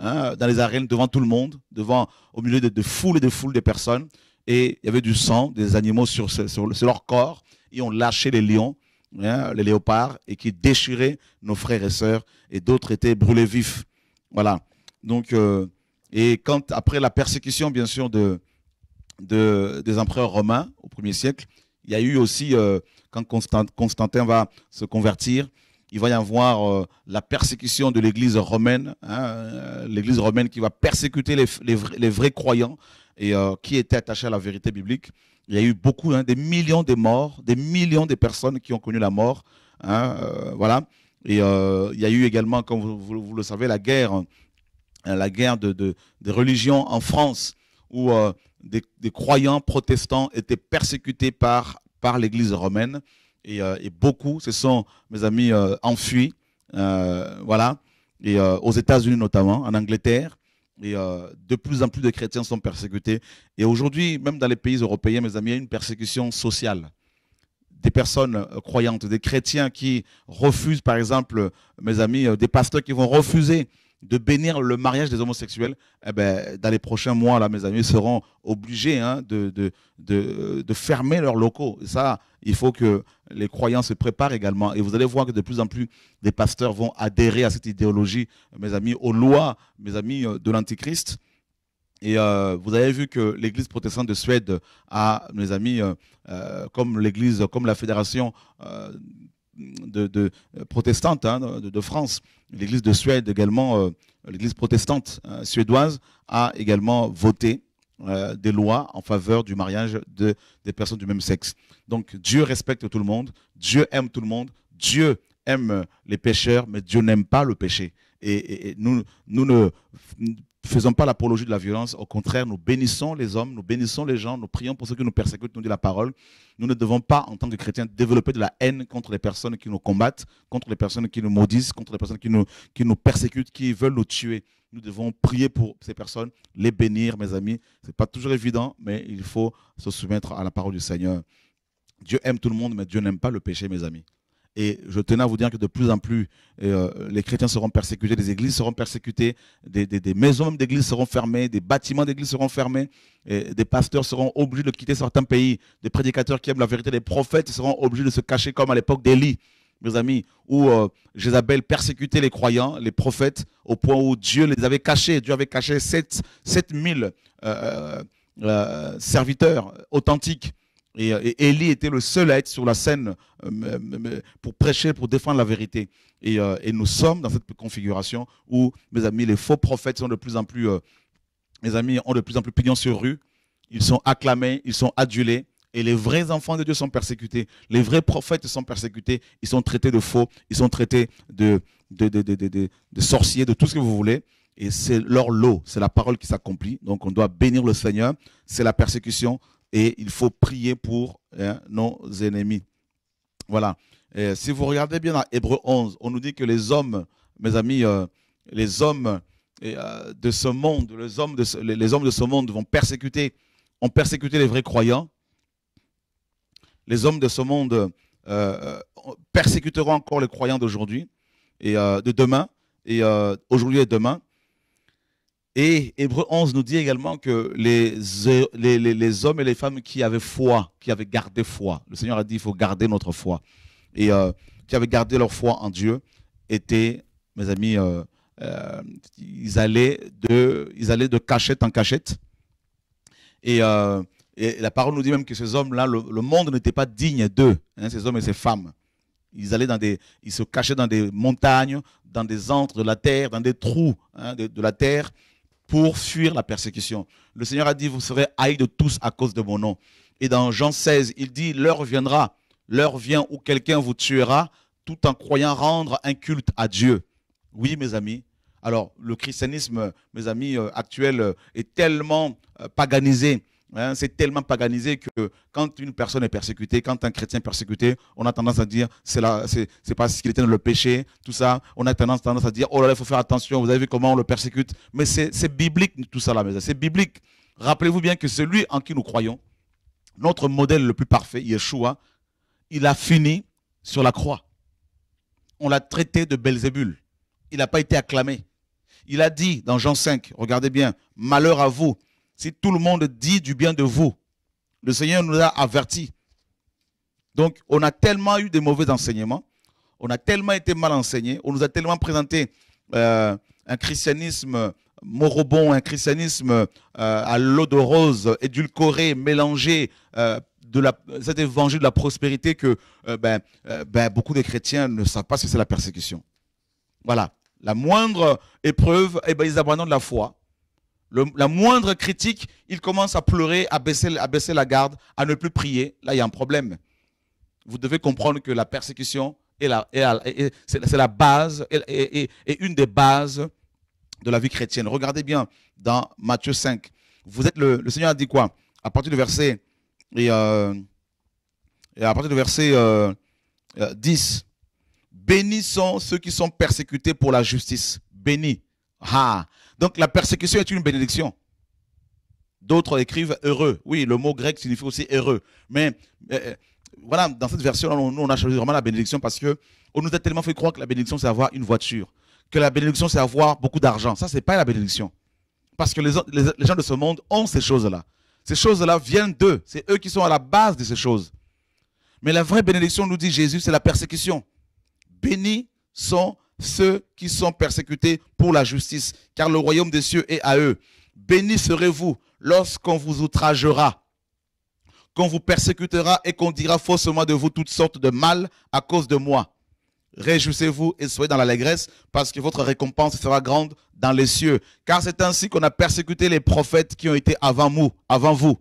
Hein, dans les arènes, devant tout le monde, devant, au milieu de, foules et de foules de personnes. Et il y avait du sang, des animaux sur, sur, leur corps. Et ont lâché les lions, hein, les léopards, et qui déchiraient nos frères et sœurs. Et d'autres étaient brûlés vifs. Voilà. Donc, euh, et quand, après la persécution, bien sûr, de, de, des empereurs romains au 1er siècle, il y a eu aussi, euh, quand Constantin va se convertir, il va y avoir euh, la persécution de l'Église romaine, hein, euh, l'Église romaine qui va persécuter les, vrais, croyants et euh, qui étaient attachés à la vérité biblique. Il y a eu beaucoup, hein, des millions de morts, des millions de personnes qui ont connu la mort. Hein, voilà. Et il y a eu également, comme vous, le savez, la guerre, la guerre de, des religions en France, où des, des, croyants protestants étaient persécutés par, par l'Église romaine. Euh, et, beaucoup se sont, mes amis, euh, enfuis, euh, voilà, et aux États-Unis notamment, en Angleterre. Et de plus en plus de chrétiens sont persécutés. Et aujourd'hui, même dans les pays européens, mes amis, il y a une persécution sociale. Des personnes croyantes, des chrétiens qui refusent, par exemple, mes amis, des pasteurs qui vont refuser de bénir le mariage des homosexuels, eh ben, dans les prochains mois, là, mes amis seront obligés hein, de, de, fermer leurs locaux. ça, il faut que les croyants se préparent également. Et vous allez voir que de plus en plus des pasteurs vont adhérer à cette idéologie, mes amis, aux lois, mes amis, euh, de l'Antichrist. Et euh, vous avez vu que l'Église protestante de Suède a, mes amis, euh, comme l'Église, comme la Fédération de, de euh, protestante hein, de, France, l'Église de Suède également, euh, l'Église protestante euh, suédoise a également voté des lois en faveur du mariage de, des personnes du même sexe. Donc Dieu respecte tout le monde, Dieu aime tout le monde, Dieu aime les pécheurs, mais Dieu n'aime pas le péché. Et, nous, nous ne faisons pas l'apologie de la violence. Au contraire, nous bénissons les hommes, nous bénissons les gens, nous prions pour ceux qui nous persécutent, nous dit la parole. Nous ne devons pas, en tant que chrétiens, développer de la haine contre les personnes qui nous combattent, contre les personnes qui nous maudissent, contre les personnes qui nous, qui nous persécutent, qui veulent nous tuer. Nous devons prier pour ces personnes, les bénir, mes amis. Ce n'est pas toujours évident, mais il faut se soumettre à la parole du Seigneur. Dieu aime tout le monde, mais Dieu n'aime pas le péché, mes amis. Et je tenais à vous dire que de plus en plus, euh, les chrétiens seront persécutés, les églises seront persécutées, des, maisons d'églises seront fermées, des bâtiments d'églises seront fermés, des pasteurs seront obligés de quitter certains pays, des prédicateurs qui aiment la vérité, des prophètes seront obligés de se cacher comme à l'époque d'Élie mes amis, où euh, Jézabel persécutait les croyants, les prophètes, au point où Dieu les avait cachés. Dieu avait caché 7000 euh, serviteurs authentiques et, euh, était le seul à être sur la scène euh, pour prêcher, pour défendre la vérité. Euh, et, nous sommes dans cette configuration où, mes amis, les faux prophètes sont de plus en plus, mes amis, ont de plus en plus pignon sur rue. Ils sont acclamés, ils sont adulés. Et les vrais enfants de Dieu sont persécutés. Les vrais prophètes sont persécutés. Ils sont traités de faux. Ils sont traités de, de, de, de sorciers, de tout ce que vous voulez. Et c'est leur lot. C'est la parole qui s'accomplit. Donc on doit bénir le Seigneur. C'est la persécution et il faut prier pour hein, nos ennemis. Voilà. si vous regardez bien à Hébreu 11, on nous dit que les hommes, mes amis, euh, euh, les hommes de ce monde, les hommes de ce, monde vont persécuter, ont persécuté les vrais croyants. Les hommes de ce monde euh, persécuteront encore les croyants d'aujourd'hui et de demain, et aujourd'hui et demain. Et Hébreu 11 nous dit également que les, les, hommes et les femmes qui avaient foi, qui avaient gardé foi, le Seigneur a dit il faut garder notre foi, et euh, qui avaient gardé leur foi en Dieu, étaient, mes amis, euh, euh, ils, allaient de, ils allaient de cachette en cachette. Et, la parole nous dit même que ces hommes-là, le, monde n'était pas digne d'eux, hein, ces hommes et ces femmes. Ils allaient dans des, ils se cachaient dans des montagnes, dans des antres de la terre, dans des trous hein, de, la terre, pour fuir la persécution. Le Seigneur a dit, vous serez haïs de tous à cause de mon nom. Et dans Jean 16, il dit, l'heure viendra, l'heure vient où quelqu'un vous tuera tout en croyant rendre un culte à Dieu. Oui, mes amis. Alors, le christianisme, mes amis, euh, actuel euh, est tellement euh, paganisé Hein, c'est tellement paganisé que quand une personne est persécutée, quand un chrétien est persécuté, on a tendance à dire c'est là, c'est, parce qu'il était dans le péché, tout ça. On a tendance, à dire oh là là, il faut faire attention, vous avez vu comment on le persécute. Mais c'est, biblique tout ça, là C'est biblique. Rappelez-vous bien que celui en qui nous croyons, notre modèle le plus parfait, Yeshua, il a fini sur la croix. On l'a traité de Belzébul. Il n'a pas été acclamé. Il a dit dans Jean 5, regardez bien, malheur à vous, si tout le monde dit du bien de vous. Le Seigneur nous a avertis. Donc, on a tellement eu de mauvais enseignements, on a tellement été mal enseignés, on nous a tellement présenté euh, un christianisme morobond, un christianisme euh, à l'eau de rose, édulcoré, mélangé, euh, de la, cet évangile de la prospérité que ben, ben, beaucoup de chrétiens ne savent pas si c'est la persécution. Voilà. La moindre épreuve, eh ben, ils abandonnent la foi la moindre critique, il commence à pleurer, à baisser, la garde, à ne plus prier. Là, il y a un problème. Vous devez comprendre que la persécution est la, base, et une des bases de la vie chrétienne. Regardez bien dans Matthieu 5. Vous êtes le, Seigneur a dit quoi À partir du verset et, euh, à partir verset 10. Euh, euh, Bénis sont ceux qui sont persécutés pour la justice. Bénis. Ha ah, donc la persécution est une bénédiction. D'autres écrivent heureux. Oui, le mot grec signifie aussi heureux. Mais euh, euh, voilà, dans cette version, nous, on a choisi vraiment la bénédiction parce que on nous a tellement fait croire que la bénédiction, c'est avoir une voiture, que la bénédiction, c'est avoir beaucoup d'argent. Ça, n'est pas la bénédiction. Parce que les, les gens de ce monde ont ces choses-là. Ces choses-là viennent d'eux. C'est eux qui sont à la base de ces choses. Mais la vraie bénédiction, nous dit Jésus, c'est la persécution. Bénis sont ceux qui sont persécutés pour la justice, car le royaume des cieux est à eux. bénisserez vous lorsqu'on vous outragera, qu'on vous persécutera et qu'on dira faussement de vous toutes sortes de mal à cause de moi. Réjouissez-vous et soyez dans l'allégresse, parce que votre récompense sera grande dans les cieux. Car c'est ainsi qu'on a persécuté les prophètes qui ont été avant avant vous.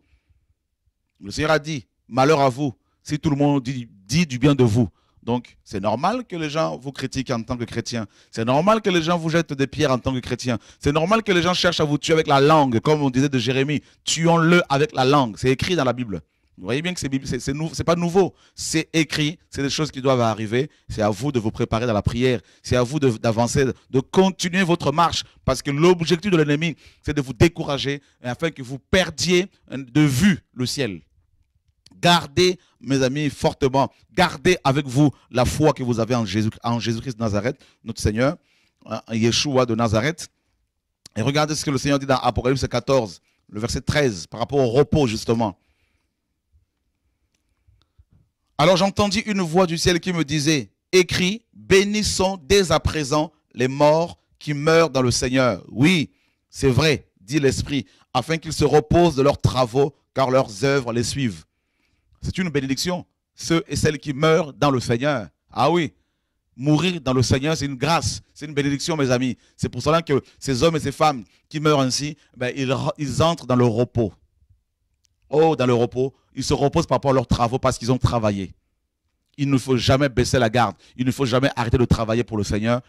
Le Seigneur a dit, malheur à vous, si tout le monde dit du bien de vous. Donc, c'est normal que les gens vous critiquent en tant que chrétien. C'est normal que les gens vous jettent des pierres en tant que chrétien. C'est normal que les gens cherchent à vous tuer avec la langue, comme on disait de Jérémie. Tuons-le avec la langue. C'est écrit dans la Bible. Vous voyez bien que c'est n'est pas nouveau. C'est écrit. C'est des choses qui doivent arriver. C'est à vous de vous préparer dans la prière. C'est à vous d'avancer, de continuer votre marche. Parce que l'objectif de l'ennemi, c'est de vous décourager afin que vous perdiez de vue le ciel. Gardez, mes amis, fortement, gardez avec vous la foi que vous avez en Jésus-Christ en Jésus de Nazareth, notre Seigneur, hein, Yeshua de Nazareth. Et regardez ce que le Seigneur dit dans Apocalypse 14, le verset 13, par rapport au repos, justement. Alors j'entendis une voix du ciel qui me disait, écrit, bénissons dès à présent les morts qui meurent dans le Seigneur. Oui, c'est vrai, dit l'Esprit, afin qu'ils se reposent de leurs travaux, car leurs œuvres les suivent. C'est une bénédiction. Ceux et celles qui meurent dans le Seigneur. Ah oui, mourir dans le Seigneur, c'est une grâce, c'est une bénédiction, mes amis. C'est pour cela que ces hommes et ces femmes qui meurent ainsi, ben, ils, ils, entrent dans le repos. Oh, dans le repos, ils se reposent par rapport à leurs travaux parce qu'ils ont travaillé il ne faut jamais baisser la garde. Il ne faut jamais arrêter de travailler pour le Seigneur.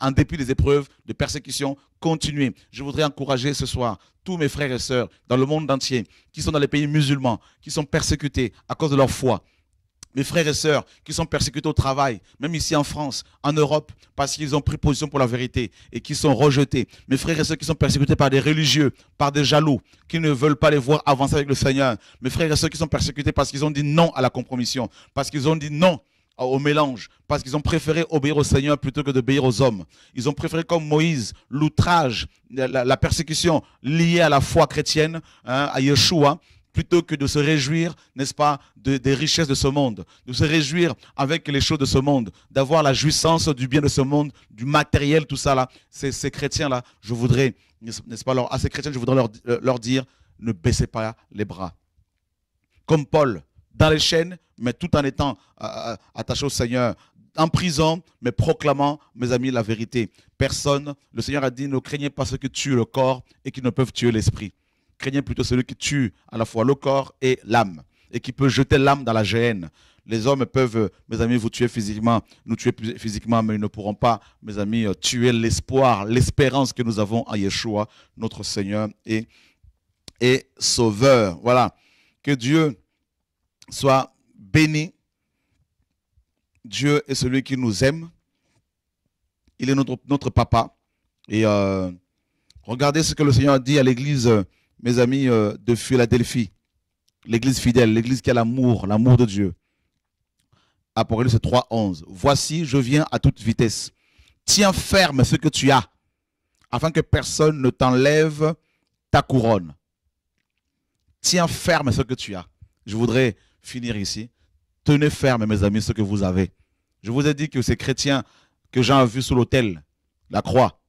En dépit des épreuves, des persécutions, continuez. Je voudrais encourager ce soir tous mes frères et sœurs dans le monde entier qui sont dans les pays musulmans, qui sont persécutés à cause de leur foi, mes frères et sœurs qui sont persécutés au travail, même ici en France, en Europe, parce qu'ils ont pris position pour la vérité et qui sont rejetés. Mes frères et sœurs qui sont persécutés par des religieux, par des jaloux, qui ne veulent pas les voir avancer avec le Seigneur. Mes frères et sœurs qui sont persécutés parce qu'ils ont dit non à la compromission, parce qu'ils ont dit non au mélange, parce qu'ils ont préféré obéir au Seigneur plutôt que d'obéir aux hommes. Ils ont préféré, comme Moïse, l'outrage, la, persécution liée à la foi chrétienne, hein, à Yeshua, plutôt que de se réjouir, n'est-ce pas, des richesses de ce monde, de se réjouir avec les choses de ce monde, d'avoir la jouissance du bien de ce monde, du matériel, tout ça là. Ces, chrétiens-là, je voudrais, n'est-ce pas, à ces chrétiens, je voudrais euh, leur, dire, ne baissez pas les bras. Comme Paul, dans les chaînes, mais tout en étant euh, euh, attaché au Seigneur, en prison, mais proclamant, mes amis, la vérité. Personne, le Seigneur a dit, ne craignez pas ceux qui tuent le corps et qui ne peuvent tuer l'esprit craignez plutôt celui qui tue à la fois le corps et l'âme, et qui peut jeter l'âme dans la géhenne. Les hommes peuvent, mes amis, vous tuer physiquement, nous tuer physiquement, mais ils ne pourront pas, mes amis, euh, tuer l'espoir, l'espérance que nous avons à Yeshua, notre Seigneur et, et Sauveur. Voilà. Que Dieu soit béni. Dieu est celui qui nous aime. Il est notre, notre papa. Et euh, regardez ce que le Seigneur a dit à l'église euh, mes amis euh, de Philadelphie, l'église fidèle, l'église qui a l'amour, l'amour de Dieu. Apocalypse 3, 11. Voici, je viens à toute vitesse. Tiens ferme ce que tu as, afin que personne ne t'enlève ta couronne. Tiens ferme ce que tu as. Je voudrais finir ici. Tenez ferme, mes amis, ce que vous avez. Je vous ai dit que ces chrétiens que j'ai vu vus sous l'autel, la croix,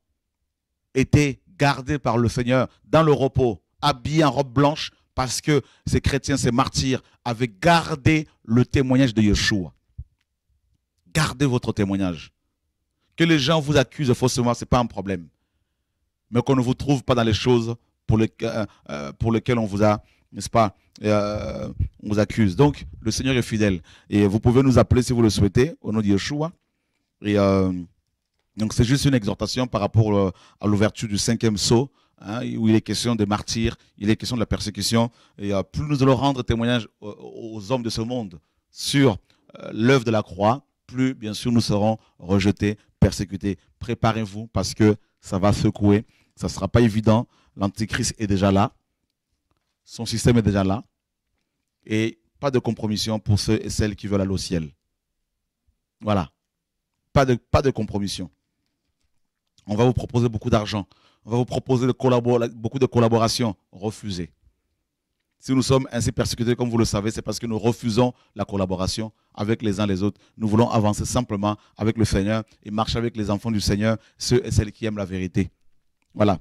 étaient gardés par le Seigneur dans le repos, habillé en robe blanche parce que ces chrétiens, ces martyrs, avaient gardé le témoignage de Yeshua. Gardez votre témoignage. Que les gens vous accusent faussement, ce n'est pas un problème. Mais qu'on ne vous trouve pas dans les choses pour, euh, euh, pour lesquelles on vous a, n'est-ce pas, euh, on vous accuse. Donc, le Seigneur est fidèle. Et vous pouvez nous appeler si vous le souhaitez, au nom de Yeshua. Et donc, c'est juste une exhortation par rapport à l'ouverture du cinquième saut Hein, où il est question des martyrs, il est question de la persécution. Et euh, plus nous allons rendre témoignage aux, hommes de ce monde sur euh, l'œuvre de la croix, plus bien sûr nous serons rejetés, persécutés. Préparez-vous parce que ça va secouer, ça ne sera pas évident. L'Antichrist est déjà là, son système est déjà là, et pas de compromission pour ceux et celles qui veulent aller au ciel. Voilà, pas de, pas de compromission. On va vous proposer beaucoup d'argent. On va vous proposer beaucoup de collaboration, Refusez. Si nous sommes ainsi persécutés, comme vous le savez, c'est parce que nous refusons la collaboration avec les uns les autres. Nous voulons avancer simplement avec le Seigneur et marcher avec les enfants du Seigneur, ceux et celles qui aiment la vérité. Voilà.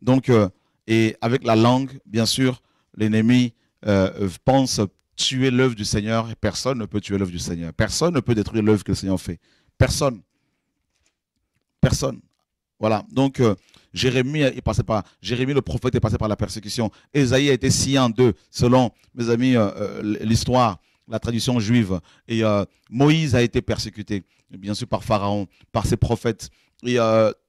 Donc, euh, et avec la langue, bien sûr, l'ennemi euh, pense tuer l'œuvre du Seigneur et personne ne peut tuer l'œuvre du Seigneur. Personne ne peut détruire l'œuvre que le Seigneur fait. Personne. Personne. Voilà. Donc, euh, Jérémie est passé par, Jérémie le prophète est passé par la persécution. Esaïe a été scié en deux, selon, mes amis, euh, euh, l'histoire, la tradition juive. Et Moïse a été persécuté, bien sûr, par Pharaon, par ses prophètes. Et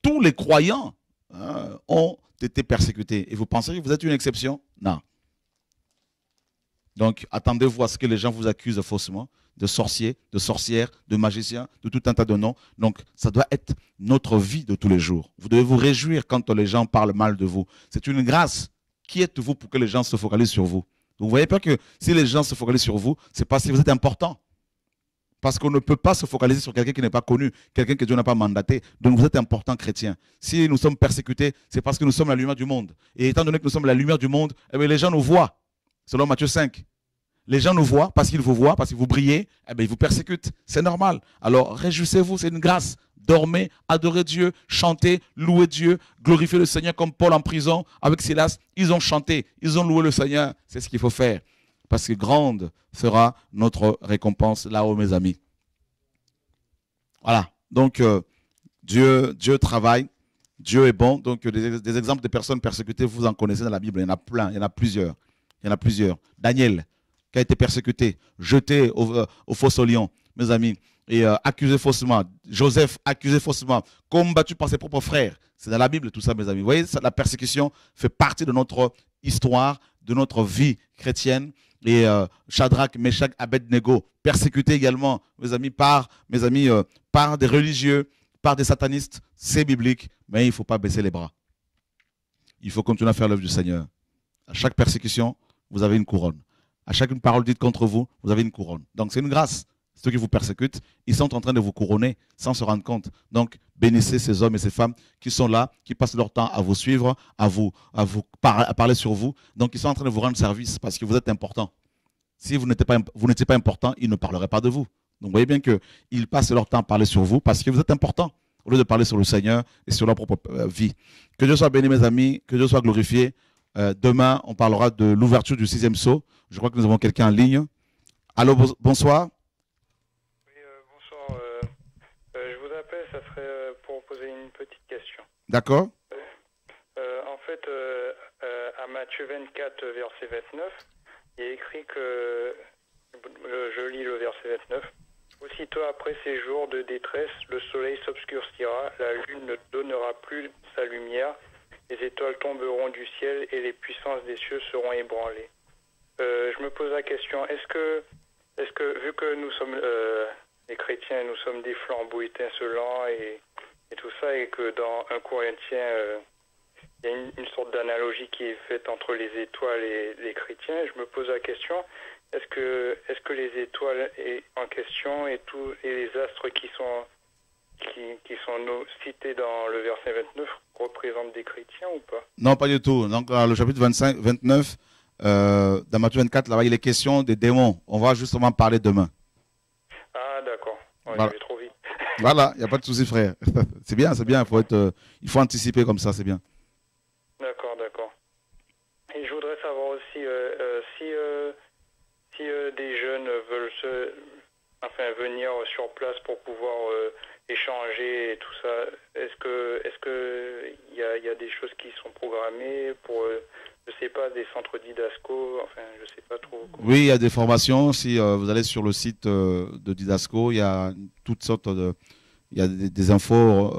tous les croyants hein, ont été persécutés. Et vous pensez que vous êtes une exception Non. Donc, attendez-vous à ce que les gens vous accusent faussement de sorciers, de sorcières, de magiciens, de tout un tas de noms. Donc, ça doit être notre vie de tous les jours. Vous devez vous réjouir quand les gens parlent mal de vous. C'est une grâce. Qui êtes-vous pour que les gens se focalisent sur vous vous voyez pas que si les gens se focalisent sur vous, c'est parce que vous êtes important. Parce qu'on ne peut pas se focaliser sur quelqu'un qui n'est pas connu, quelqu'un que Dieu n'a pas mandaté. Donc vous êtes important chrétien. Si nous sommes persécutés, c'est parce que nous sommes la lumière du monde. Et étant donné que nous sommes la lumière du monde, eh les gens nous voient, selon Matthieu 5. Les gens nous voient parce qu'ils vous voient, parce que vous brillez, eh bien, ils vous persécutent. C'est normal. Alors réjouissez-vous, c'est une grâce. Dormez, adorez Dieu, chantez, louez Dieu, glorifiez le Seigneur comme Paul en prison avec Silas. Ils ont chanté, ils ont loué le Seigneur. C'est ce qu'il faut faire. Parce que grande sera notre récompense là-haut, mes amis. Voilà. Donc, euh, Dieu, Dieu travaille. Dieu est bon. Donc, des, exemples de personnes persécutées, vous en connaissez dans la Bible. Il y en a plein. Il y en a plusieurs. Il y en a plusieurs. Daniel, qui a été persécuté, jeté au, euh, au mes amis, et euh, accusé faussement. Joseph accusé faussement, combattu par ses propres frères. C'est dans la Bible tout ça, mes amis. Vous voyez, la persécution fait partie de notre histoire, de notre vie chrétienne. Et euh, Shadrach, Meshach, Abednego, persécuté également, mes amis, par, mes amis, euh, par des religieux, par des satanistes. C'est biblique, mais il ne faut pas baisser les bras. Il faut continuer à faire l'œuvre du Seigneur. À chaque persécution, vous avez une couronne à chaque parole dite contre vous, vous avez une couronne. Donc c'est une grâce. Ceux qui vous persécutent, ils sont en train de vous couronner sans se rendre compte. Donc bénissez ces hommes et ces femmes qui sont là, qui passent leur temps à vous suivre, à vous, à vous parler sur vous. Donc ils sont en train de vous rendre service parce que vous êtes important. Si vous n'étiez pas, pas important, ils ne parleraient pas de vous. Donc voyez bien qu'ils passent leur temps à parler sur vous parce que vous êtes important au lieu de parler sur le Seigneur et sur leur propre euh, vie. Que Dieu soit béni mes amis, que Dieu soit glorifié. Euh, demain, on parlera de l'ouverture du sixième saut. Je crois que nous avons quelqu'un en ligne. Allô, bonsoir. Oui, euh, bonsoir. Euh, je vous appelle, ça serait pour poser une petite question. D'accord. en fait, à Matthieu 24, verset 29, il est écrit que, je lis le verset 29, Aussitôt après ces jours de détresse, le soleil s'obscurcira, la lune ne donnera plus sa lumière, les étoiles tomberont du ciel et les puissances des cieux seront ébranlées. Euh, je me pose la question, est-ce que, est que, vu que nous sommes euh, les chrétiens, nous sommes des flambeaux étincelants et, tout ça, et que dans un Corinthiens, euh, il y a une, sorte d'analogie qui est faite entre les étoiles et les chrétiens, je me pose la question, est-ce que, est que les étoiles en question et, et les astres qui sont qui, sont cités dans le verset 29 représentent des chrétiens ou pas Non, pas du tout. Donc, le chapitre 25, 29, euh, dans Matthieu 24, là-bas, il est question des démons. On va justement parler demain. Ah, d'accord. Ouais, voilà. trop vite. [LAUGHS] voilà, il n'y a pas de souci, frère. [LAUGHS] c'est bien, c'est bien. Il faut, être, euh, il faut anticiper comme ça, c'est bien. D'accord, d'accord. Et je voudrais savoir aussi euh, si, si des jeunes veulent venir sur place pour pouvoir échanger et tout ça. Est-ce que est-ce que il y a, des choses qui sont programmées pour euh, je sais pas des centres didasco, enfin je sais pas trop. Oui, il y a des formations. Si euh, vous allez sur le site euh, de Didasco, il y a toutes sortes de il y a des, infos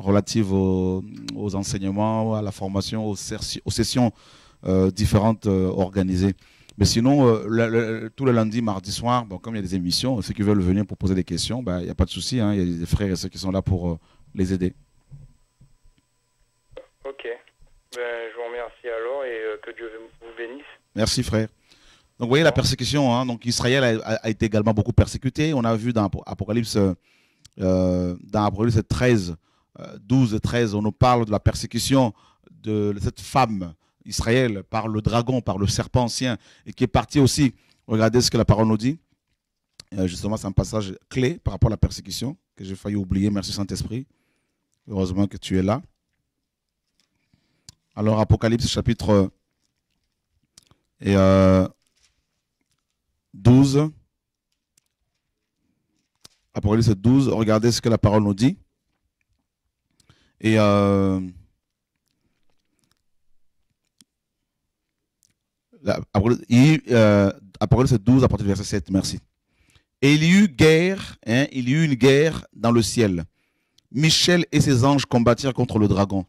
relatives aux, enseignements, à la formation, aux, sessions différentes organisées. Mais sinon, euh, tout le lundi, mardi soir, bon, comme il y a des émissions, ceux qui veulent venir pour poser des questions, il bah, n'y a pas de souci. Hein. il y a des frères et ceux qui sont là pour euh, les aider. Ok. Ben, je vous remercie alors et euh, que Dieu vous bénisse. Merci, frère. Donc, vous voyez la persécution. Hein. donc, Israël a, été également beaucoup persécuté. On a vu dans Apocalypse, dans Apocalypse 13, 12 et 13, on nous parle de la persécution de cette femme Israël par le dragon, par le serpent ancien, et qui est parti aussi. Regardez ce que la parole nous dit. Euh, justement, c'est un passage clé par rapport à la persécution que j'ai failli oublier. Merci Saint-Esprit. Heureusement que tu es là. Alors, Apocalypse chapitre et, 12. Euh, Apocalypse 12, regardez ce que la parole nous dit. Et euh, 12, euh, à partir 7, merci. Et il y eut guerre, hein, il y eut une guerre dans le ciel. Michel et ses anges combattirent contre le dragon.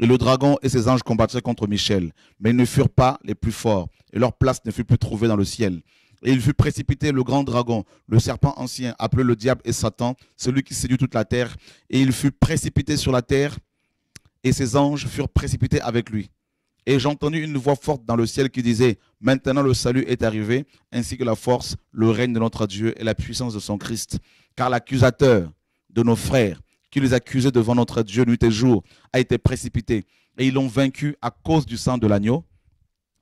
Et le dragon et ses anges combattirent contre Michel. Mais ils ne furent pas les plus forts. Et leur place ne fut plus trouvée dans le ciel. Et il fut précipité le grand dragon, le serpent ancien, appelé le diable et Satan, celui qui séduit toute la terre. Et il fut précipité sur la terre. Et ses anges furent précipités avec lui. Et j'entendis une voix forte dans le ciel qui disait, Maintenant le salut est arrivé, ainsi que la force, le règne de notre Dieu et la puissance de son Christ. Car l'accusateur de nos frères, qui les accusait devant notre Dieu nuit et jour, a été précipité. Et ils l'ont vaincu à cause du sang de l'agneau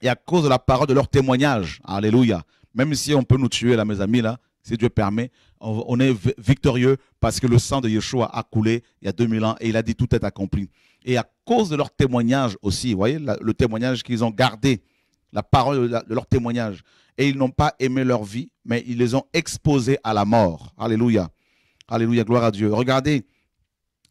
et à cause de la parole de leur témoignage. Alléluia. Même si on peut nous tuer là, mes amis, là, si Dieu permet, on, est victorieux parce que le sang de Yeshua a coulé il y a 2000 ans et il a dit tout est accompli. Et à cause de leur témoignage aussi, vous voyez, le témoignage qu'ils ont gardé, la parole de leur témoignage, et ils n'ont pas aimé leur vie, mais ils les ont exposés à la mort. Alléluia. Alléluia, gloire à Dieu. Regardez,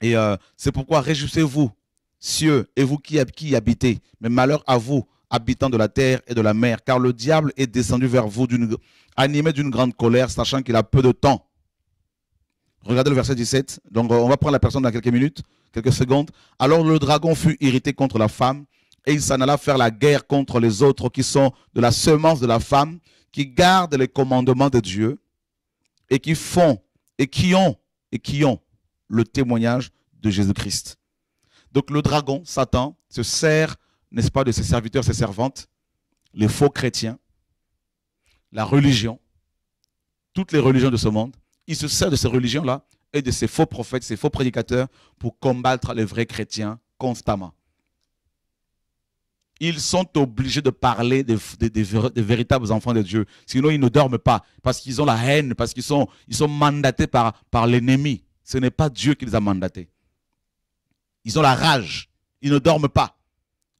et euh, c'est pourquoi réjouissez-vous, cieux, et vous qui, habitez, mais malheur à vous, habitants de la terre et de la mer, car le diable est descendu vers vous animé d'une grande colère, sachant qu'il a peu de temps. Regardez le verset 17. Donc, on va prendre la personne dans quelques minutes, quelques secondes. Alors, le dragon fut irrité contre la femme, et il s'en alla faire la guerre contre les autres qui sont de la semence de la femme, qui gardent les commandements de Dieu, et qui font, et qui ont, et qui ont le témoignage de Jésus-Christ. Donc, le dragon, Satan, se sert n'est-ce pas, de ses serviteurs, ses servantes, les faux chrétiens, la religion, toutes les religions de ce monde. Il se sert de ces religions-là et de ces faux prophètes, ces faux prédicateurs pour combattre les vrais chrétiens constamment. Ils sont obligés de parler des, véritables enfants de Dieu. Sinon, ils ne dorment pas parce qu'ils ont la haine, parce qu'ils sont, ils sont mandatés par, par l'ennemi. Ce n'est pas Dieu qui les a mandatés. Ils ont la rage. Ils ne dorment pas.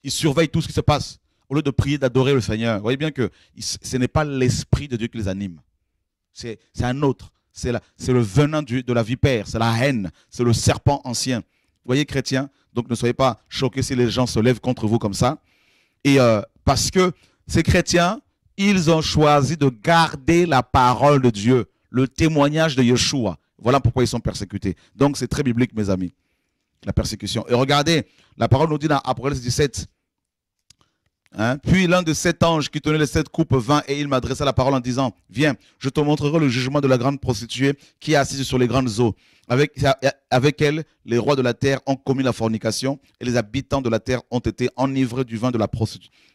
Ils surveillent tout ce qui se passe. Au lieu de prier, d'adorer le Seigneur. Vous voyez bien que ce n'est pas l'esprit de Dieu qui les anime. C'est un autre. C'est le venin du, de la vipère. C'est la haine. C'est le serpent ancien. Vous voyez, chrétiens, donc ne soyez pas choqués si les gens se lèvent contre vous comme ça. Et euh, parce que ces chrétiens, ils ont choisi de garder la parole de Dieu, le témoignage de Yeshua. Voilà pourquoi ils sont persécutés. Donc c'est très biblique, mes amis, la persécution. Et regardez, la parole nous dit dans Apocalypse 17, Hein. Puis l'un de sept anges qui tenait les sept coupes vint et il m'adressa la parole en disant, viens, je te montrerai le jugement de la grande prostituée qui est assise sur les grandes eaux. Avec, elle, les rois de la terre ont commis la fornication et les habitants de la terre ont été enivrés du vin de,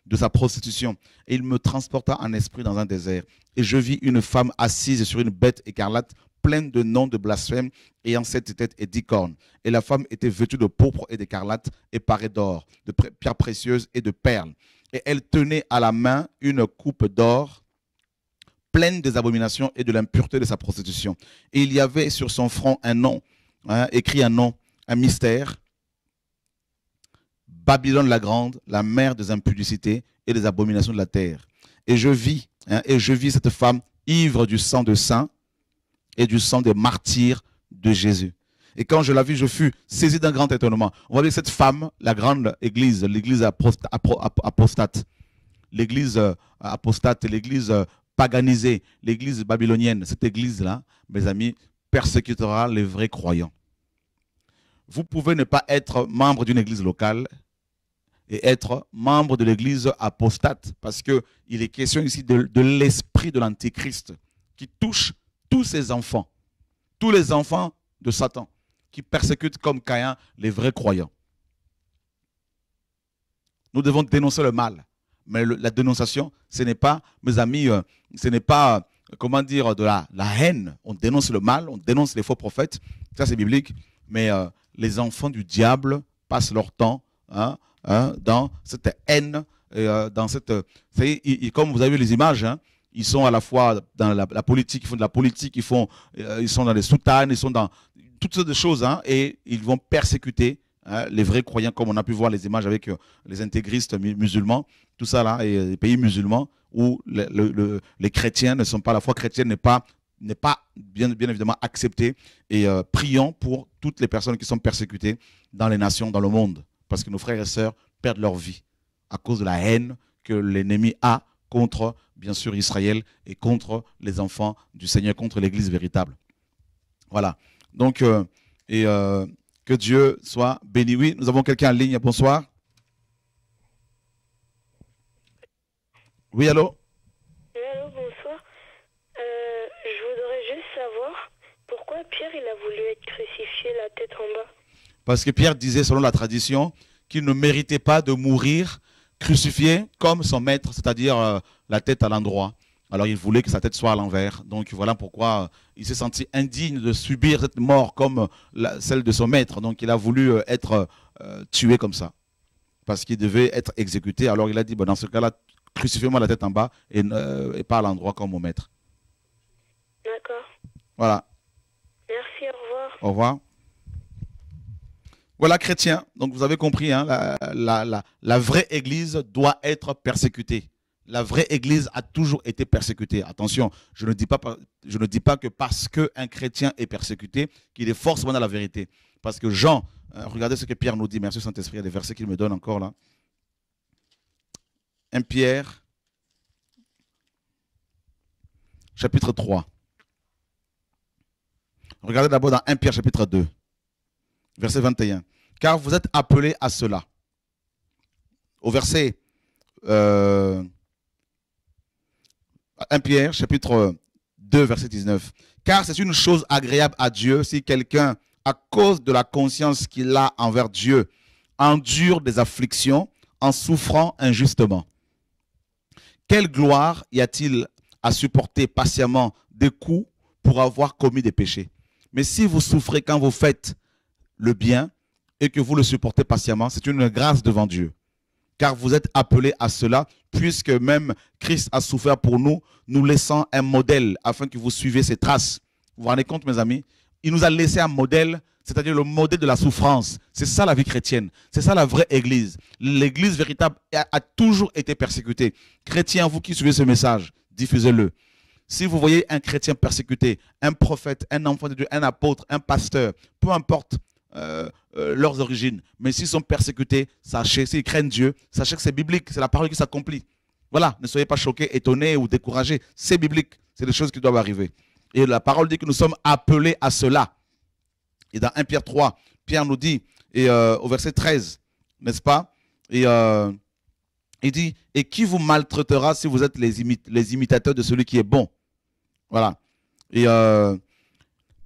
de sa prostitution. Et il me transporta en esprit dans un désert. Et je vis une femme assise sur une bête écarlate pleine de noms de blasphème, ayant sept têtes et dix cornes. Et la femme était vêtue de pourpre et d'écarlate et parée d'or, de pierres précieuses et de perles et elle tenait à la main une coupe d'or pleine des abominations et de l'impureté de sa prostitution. Et il y avait sur son front un nom, hein, écrit un nom, un mystère. Babylone la grande, la mère des impudicités et des abominations de la terre. Et je vis, hein, et je vis cette femme ivre du sang de saint et du sang des martyrs de Jésus. Et quand je la vis, je fus saisi d'un grand étonnement. On voit bien cette femme, la grande église, l'église apostate, l'église euh, apostate, l'église euh, paganisée, l'église babylonienne, cette église-là, mes amis, persécutera les vrais croyants. Vous pouvez ne pas être membre d'une église locale et être membre de l'église apostate, parce qu'il est question ici de, de l'esprit de l'antéchrist qui touche tous ses enfants, tous les enfants de Satan qui persécutent comme Caïn les vrais croyants. Nous devons dénoncer le mal. Mais la dénonciation, ce n'est pas, mes amis, euh, ce n'est pas, euh, comment dire, de la, haine. On dénonce le mal, on dénonce les faux prophètes. Ça, c'est biblique. Mais euh, les enfants du diable passent leur temps hein, hein, dans cette haine. dans cette, comme vous avez vu les images, hein, ils sont à la fois dans la, politique, ils font de la politique, ils, ils sont dans les soutanes, ils sont dans toutes sortes de choses, hein, et ils vont persécuter hein, les vrais croyants, comme on a pu voir les images avec euh, les intégristes musulmans, tout ça là, et les pays musulmans où les chrétiens ne sont pas, la foi chrétienne n'est pas n'est pas bien, bien évidemment acceptée et euh, prions pour toutes les personnes qui sont persécutées dans les nations, dans le monde, parce que nos frères et sœurs perdent leur vie à cause de la haine que l'ennemi a contre, bien sûr, Israël et contre les enfants du Seigneur, contre l'Église véritable. Voilà. Donc, euh, et euh, que Dieu soit béni. Oui, nous avons quelqu'un en ligne. Bonsoir. Oui, allô Oui, allô, bonsoir. Euh, je voudrais juste savoir pourquoi Pierre, il a voulu être crucifié la tête en bas. Parce que Pierre disait, selon la tradition, qu'il ne méritait pas de mourir crucifié comme son maître, c'est-à-dire la tête à l'endroit. Alors il voulait que sa tête soit à l'envers. Donc voilà pourquoi euh, il s'est senti indigne de subir cette mort comme euh, celle de son maître. Donc il a voulu euh, être tué comme ça. Parce qu'il devait être exécuté. Alors il a dit, dans ce cas-là, crucifiez-moi la tête en bas et, pas à l'endroit comme mon maître. D'accord. Voilà. Merci, au revoir. Au revoir. Voilà, chrétien. Donc vous avez compris, hein, la vraie Église doit être persécutée la vraie Église a toujours été persécutée. Attention, je ne dis pas, je ne que parce qu'un chrétien est persécuté, qu'il est forcément dans la vérité. Parce que Jean, euh, regardez ce que Pierre nous dit. Merci Saint-Esprit, il y a des versets qu'il me donne encore là. 1 Pierre, chapitre 3. Regardez d'abord dans 1 Pierre, chapitre 2, verset 21. Car vous êtes appelés à cela. Au verset... Euh, 1 Pierre, chapitre 2, verset 19. Car c'est une chose agréable à Dieu si quelqu'un, à cause de la conscience qu'il a envers Dieu, endure des afflictions en souffrant injustement. Quelle gloire y a-t-il à supporter patiemment des coups pour avoir commis des péchés Mais si vous souffrez quand vous faites le bien et que vous le supportez patiemment, c'est une grâce devant Dieu car vous êtes appelés à cela, puisque même Christ a souffert pour nous, nous laissant un modèle afin que vous suivez ses traces. Vous vous rendez compte, mes amis Il nous a laissé un modèle, c'est-à-dire le modèle de la souffrance. C'est ça la vie chrétienne. C'est ça la vraie Église. L'Église véritable a, toujours été persécutée. Chrétiens, vous qui suivez ce message, diffusez-le. Si vous voyez un chrétien persécuté, un prophète, un enfant de Dieu, un apôtre, un pasteur, peu importe, euh, euh, leurs origines. Mais s'ils sont persécutés, sachez, s'ils craignent Dieu, sachez que c'est biblique, c'est la parole qui s'accomplit. Voilà, ne soyez pas choqués, étonnés ou découragés. C'est biblique, c'est des choses qui doivent arriver. Et la parole dit que nous sommes appelés à cela. Et dans 1 Pierre 3, Pierre nous dit, et euh, au verset 13, n'est-ce pas Et il dit, et qui vous maltraitera si vous êtes les, les, imitateurs de celui qui est bon Voilà. Et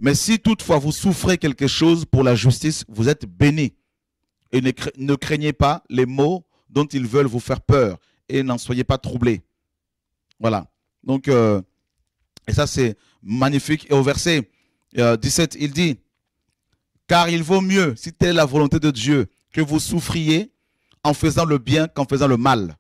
mais si toutefois vous souffrez quelque chose pour la justice, vous êtes bénis. Et ne, craignez pas les mots dont ils veulent vous faire peur. Et n'en soyez pas troublés. Voilà. Donc, euh, et ça c'est magnifique. Et au verset 17, euh, il dit, car il vaut mieux, si telle est la volonté de Dieu, que vous souffriez en faisant le bien qu'en faisant le mal.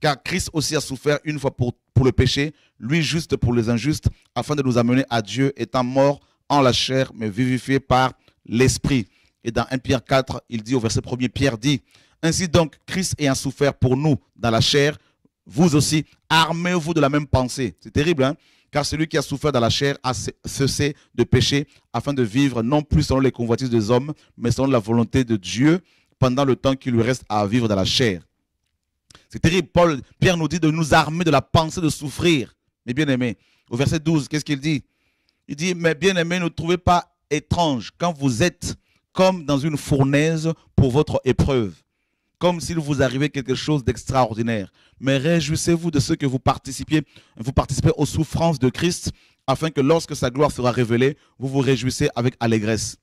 Car Christ aussi a souffert une fois pour, pour le péché, lui juste pour les injustes, afin de nous amener à Dieu, étant mort en la chair, mais vivifié par l'esprit. Et dans 1 Pierre 4, il dit au verset 1 Pierre dit, Ainsi donc, Christ ayant souffert pour nous dans la chair, vous aussi, armez-vous de la même pensée. C'est terrible, hein car celui qui a souffert dans la chair a cessé de pécher afin de vivre non plus selon les convoitises des hommes, mais selon la volonté de Dieu pendant le temps qui lui reste à vivre dans la chair. C'est terrible, Paul, Pierre nous dit de nous armer de la pensée de souffrir. Mais bien aimé, au verset 12, qu'est-ce qu'il dit il dit, mais bien aimé, ne trouvez pas étrange quand vous êtes comme dans une fournaise pour votre épreuve, comme s'il vous arrivait quelque chose d'extraordinaire. Mais réjouissez-vous de ce que vous participiez, vous participez aux souffrances de Christ, afin que lorsque sa gloire sera révélée, vous vous réjouissez avec allégresse.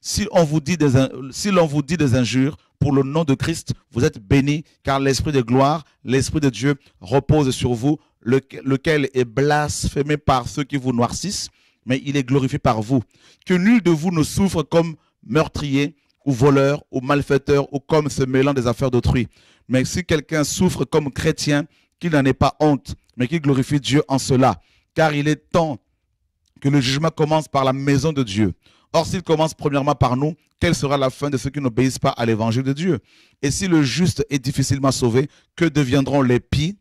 Si l'on vous, dit des, si l'on vous dit des injures pour le nom de Christ, vous êtes bénis, car l'Esprit de gloire, l'Esprit de Dieu repose sur vous, lequel est blasphémé par ceux qui vous noircissent mais il est glorifié par vous. Que nul de vous ne souffre comme meurtrier ou voleur ou malfaiteur ou comme se mêlant des affaires d'autrui. Mais si quelqu'un souffre comme chrétien, qu'il n'en ait pas honte, mais qu'il glorifie Dieu en cela. Car il est temps que le jugement commence par la maison de Dieu. Or, s'il commence premièrement par nous, quelle sera la fin de ceux qui n'obéissent pas à l'évangile de Dieu Et si le juste est difficilement sauvé, que deviendront les pies,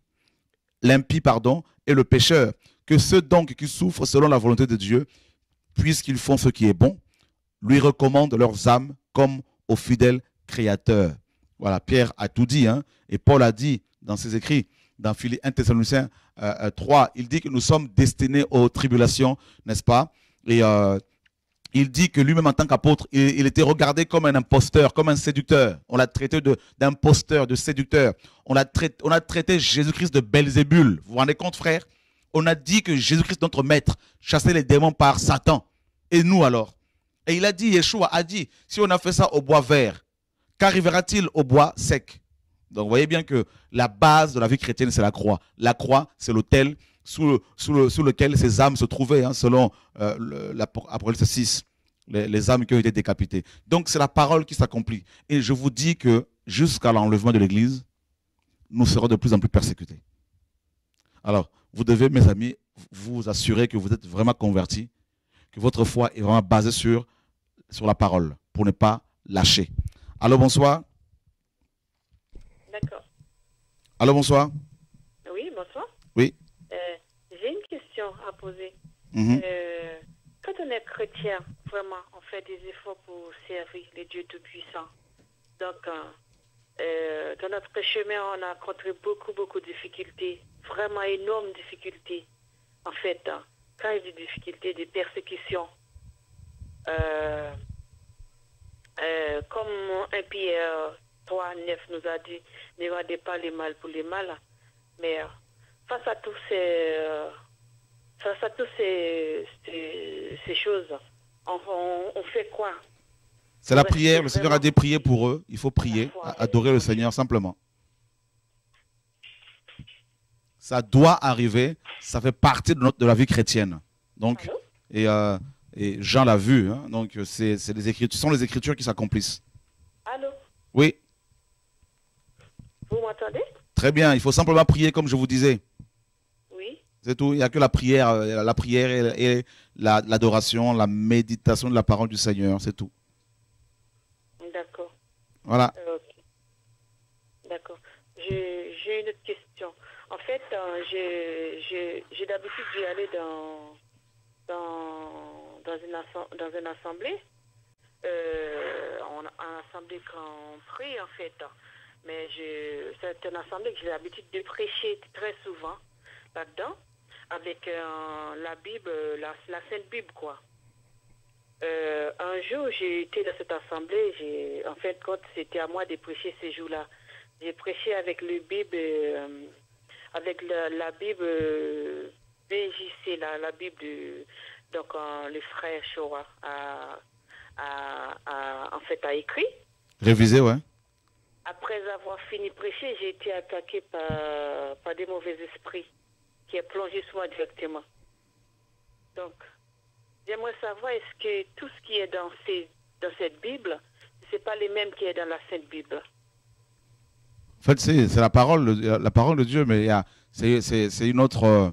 l'impie, pardon, et le pécheur que ceux donc qui souffrent selon la volonté de Dieu, puisqu'ils font ce qui est bon, lui recommandent leurs âmes comme aux fidèles créateurs. Voilà, Pierre a tout dit, hein, et Paul a dit dans ses écrits, dans 1 Thessaloniciens 3, euh, euh, il dit que nous sommes destinés aux tribulations, n'est-ce pas Et euh, il dit que lui-même en tant qu'apôtre, il, était regardé comme un imposteur, comme un séducteur. On l'a traité d'imposteur, de, séducteur. On a traité, traité Jésus-Christ de Belzébul. Vous vous rendez compte, frère on a dit que Jésus-Christ, notre maître, chassait les démons par Satan. Et nous alors Et il a dit, Yeshua a dit, si on a fait ça au bois vert, qu'arrivera-t-il au bois sec Donc vous voyez bien que la base de la vie chrétienne, c'est la croix. La croix, c'est l'autel sous, lequel ces âmes se trouvaient, hein, selon euh, l'Apocalypse 6, les, les âmes qui ont été décapitées. Donc c'est la parole qui s'accomplit. Et je vous dis que jusqu'à l'enlèvement de l'Église, nous serons de plus en plus persécutés. Alors, vous devez, mes amis, vous assurer que vous êtes vraiment converti, que votre foi est vraiment basée sur, sur la parole, pour ne pas lâcher. Allô, bonsoir. D'accord. Allô, bonsoir. Oui, bonsoir. Oui. Euh, j'ai une question à poser. Mhm. Euh, quand on est chrétien, vraiment, on fait des efforts pour servir les dieux tout puissants Donc, euh, euh, dans notre chemin, on a rencontré beaucoup, beaucoup de difficultés, vraiment énormes difficultés. En fait, hein. quand il y a des difficultés, des persécutions, euh, euh, comme un Pierre 3, 9 nous a dit, ne rendez pas les mal pour les mal. Mais face à toutes ces, face à choses, on fait quoi c'est la prière. Le Seigneur a dit prier pour eux. Il faut prier, adorer le Seigneur simplement. Ça doit arriver. Ça fait partie de, la vie chrétienne. Donc, euh, et, Jean l'a vu. Hein. donc, ce sont les écritures qui s'accomplissent. Allô. Oui. Vous m'entendez Très bien. Il faut simplement prier, comme je vous disais. Oui. C'est tout. Il n'y a que la prière, euh, la prière et l'adoration, la méditation de la parole du Seigneur. C'est tout. Voilà. Euh, D'accord. J'ai une autre question. En fait, euh, j'ai d'habitude d'y aller dans, dans, une, dans une assemblée. Euh, assemblée quand prie, en fait. Mais c'est une assemblée que j'ai l'habitude de prêcher très souvent là-dedans, avec euh, la Bible, la, la Sainte Bible, quoi. Euh, un jour, j'ai été dans cette assemblée. J'ai, en fait, quand c'était à moi de prêcher ces jours-là, j'ai prêché avec le Bible, euh, avec la, Bible BJC, la, Bible euh, du, donc le frère Shoah a, en fait a écrit. Révisé, ouais. Après avoir fini prêcher, j'ai été attaqué par, des mauvais esprits qui ont plongé sur moi directement. Donc, J'aimerais savoir est-ce que tout ce qui est dans, cette Bible, ce n'est pas les mêmes qui est dans la Sainte Bible. En fait, c'est la parole, la parole de Dieu, mais c'est une autre. Euh,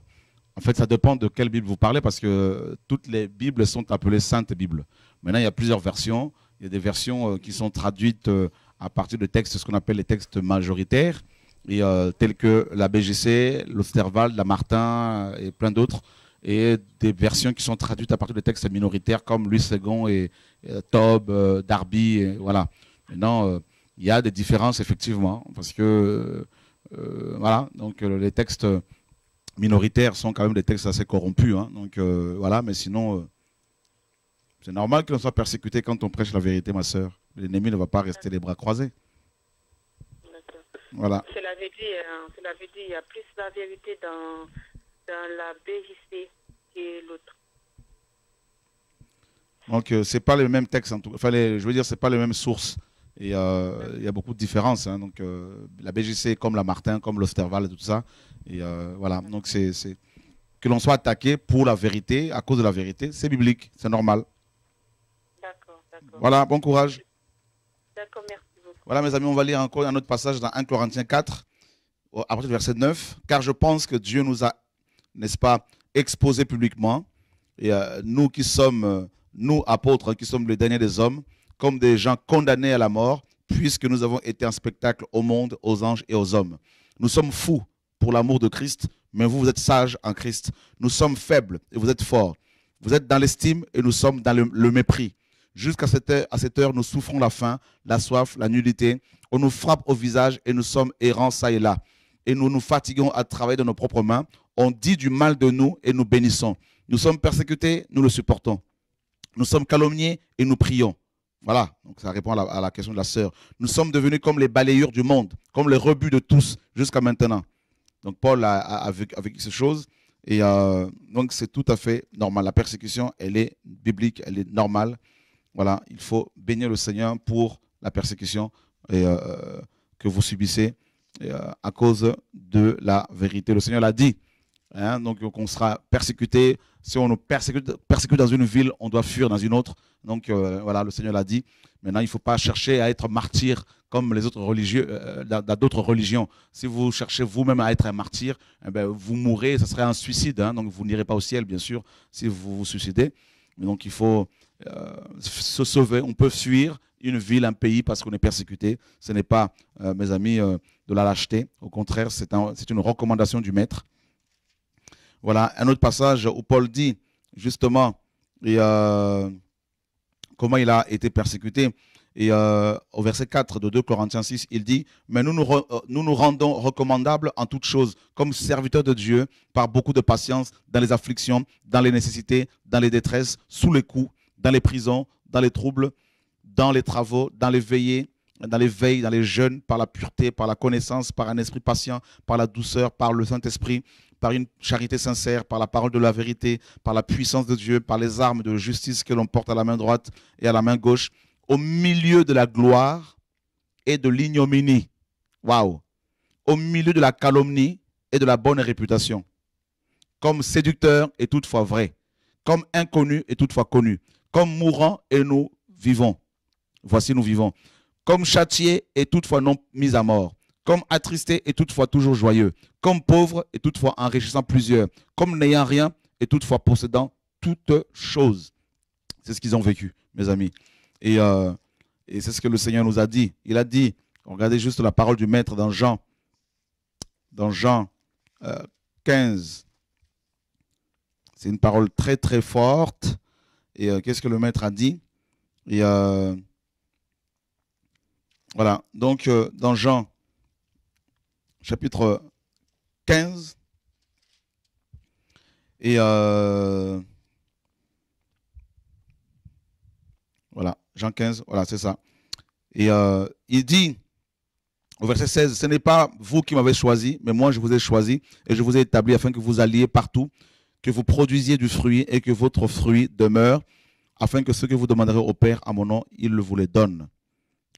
en fait, ça dépend de quelle Bible vous parlez, parce que toutes les Bibles sont appelées Sainte Bible. Maintenant, il y a plusieurs versions. Il y a des versions euh, qui sont traduites euh, à partir de textes, ce qu'on appelle les textes majoritaires, et, tels que la BGC, l'Osterwald, la Martin et plein d'autres et des versions qui sont traduites à partir de textes minoritaires comme Louis II et, et euh, euh, Darby, et, voilà. Maintenant, euh, il y a des différences effectivement, parce que voilà, donc les textes minoritaires sont quand même des textes assez corrompus, hein. donc voilà, mais sinon, c'est normal qu'on soit persécuté quand on prêche la vérité, ma sœur. L'ennemi ne va pas rester les bras croisés. Voilà. il y a plus la vérité dans dans la BJC et l'autre. Donc, ce euh, c'est pas les mêmes textes. en tout enfin, je veux dire, c'est pas les mêmes sources. Et euh, il y a beaucoup de différences. Hein. donc, euh, la BGC, comme la Martin, comme l'Osterval et tout ça. Et voilà. Donc, c'est que l'on soit attaqué pour la vérité, à cause de la vérité, c'est biblique, c'est normal. D'accord, d'accord. Voilà, bon courage. D'accord, merci beaucoup. Voilà, mes amis, on va lire encore un autre passage dans 1 Corinthiens 4, à partir du verset 9. Car je pense que Dieu nous a n'est-ce pas, exposé publiquement. Et euh, nous qui sommes, euh, nous apôtres, qui sommes les derniers des hommes, comme des gens condamnés à la mort, puisque nous avons été un spectacle au monde, aux anges et aux hommes. Nous sommes fous pour l'amour de Christ, mais vous, vous êtes sages en Christ. Nous sommes faibles et vous êtes forts. Vous êtes dans l'estime et nous sommes dans le, mépris. Jusqu'à cette, cette heure, nous souffrons la faim, la soif, la nudité. On nous frappe au visage et nous sommes errants ça et là. Et nous nous fatiguons à travailler de nos propres mains. On dit du mal de nous et nous bénissons. Nous sommes persécutés, nous le supportons. Nous sommes calomniés et nous prions. Voilà, donc ça répond à la, question de la sœur. Nous sommes devenus comme les balayures du monde, comme les rebuts de tous jusqu'à maintenant. Donc Paul a, vécu ces choses. Et euh, donc c'est tout à fait normal. La persécution, elle est biblique, elle est normale. Voilà, il faut bénir le Seigneur pour la persécution euh, que vous subissez euh, à cause de la vérité. Le Seigneur l'a dit. Hein. donc, on sera persécuté. Si on nous persécute, persécute, dans une ville, on doit fuir dans une autre. Donc, euh, voilà, le Seigneur l'a dit. Maintenant, il ne faut pas chercher à être martyr comme les autres religieux, euh, dans d'autres religions. Si vous cherchez vous-même à être un martyr, eh ben, vous mourrez, ce serait un suicide. Hein. donc, vous n'irez pas au ciel, bien sûr, si vous vous suicidez. Mais donc, il faut euh, se sauver. On peut fuir une ville, un pays, parce qu'on est persécuté. Ce n'est pas, mes amis, de la lâcheté. Au contraire, c'est une recommandation du Maître. Voilà, un autre passage où Paul dit justement euh, comment il a été persécuté. Et euh, au verset 4 de 2 Corinthiens 6, il dit, mais nous nous, euh, nous nous, rendons recommandables en toutes choses, comme serviteurs de Dieu, par beaucoup de patience, dans les afflictions, dans les nécessités, dans les détresses, sous les coups, dans les prisons, dans les troubles, dans les travaux, dans les veillées, dans les veilles, dans les jeûnes, par la pureté, par la connaissance, par un esprit patient, par la douceur, par le Saint-Esprit, par une charité sincère, par la parole de la vérité, par la puissance de Dieu, par les armes de justice que l'on porte à la main droite et à la main gauche, au milieu de la gloire et de l'ignominie. Waouh Au milieu de la calomnie et de la bonne réputation. Comme séducteur et toutefois vrai. Comme inconnu et toutefois connu. Comme mourant et nous vivons. Voici nous vivons. Comme châtié et toutefois non mis à mort comme attristé et toutefois toujours joyeux, comme pauvre et toutefois enrichissant plusieurs, comme n'ayant rien et toutefois possédant toutes choses. C'est ce qu'ils ont vécu, mes amis. Et, euh, c'est ce que le Seigneur nous a dit. Il a dit, regardez juste la parole du Maître dans Jean, dans Jean 15. Euh, c'est une parole très très forte. Et euh, qu'est-ce que le Maître a dit voilà, donc dans Jean chapitre 15. Et euh, voilà, Jean 15, voilà, c'est ça. Et euh, il dit au verset 16, ce n'est pas vous qui m'avez choisi, mais moi je vous ai choisi et je vous ai établi afin que vous alliez partout, que vous produisiez du fruit et que votre fruit demeure, afin que ce que vous demanderez au Père à mon nom, il vous les donne.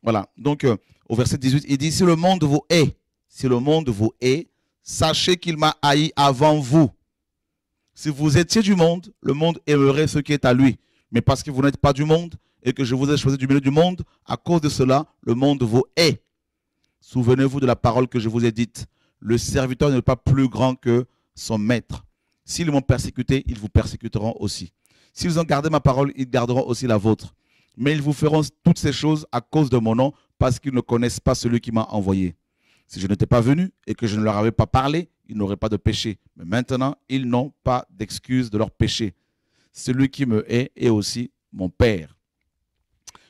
Voilà, donc euh, au verset 18, il dit, si le monde vous hait, si le monde vous hait, sachez qu'il m'a haï avant vous. Si vous étiez du monde, le monde aimerait ce qui est à lui. Mais parce que vous n'êtes pas du monde et que je vous ai choisi du milieu du monde, à cause de cela, le monde vous hait. Souvenez-vous de la parole que je vous ai dite. Le serviteur n'est pas plus grand que son maître. S'ils m'ont persécuté, ils vous persécuteront aussi. S'ils ont gardé ma parole, ils garderont aussi la vôtre. Mais ils vous feront toutes ces choses à cause de mon nom, parce qu'ils ne connaissent pas celui qui m'a envoyé. Si je n'étais pas venu et que je ne leur avais pas parlé, ils n'auraient pas de péché. Mais maintenant, ils n'ont pas d'excuse de leur péché. Celui qui me hait est aussi mon Père.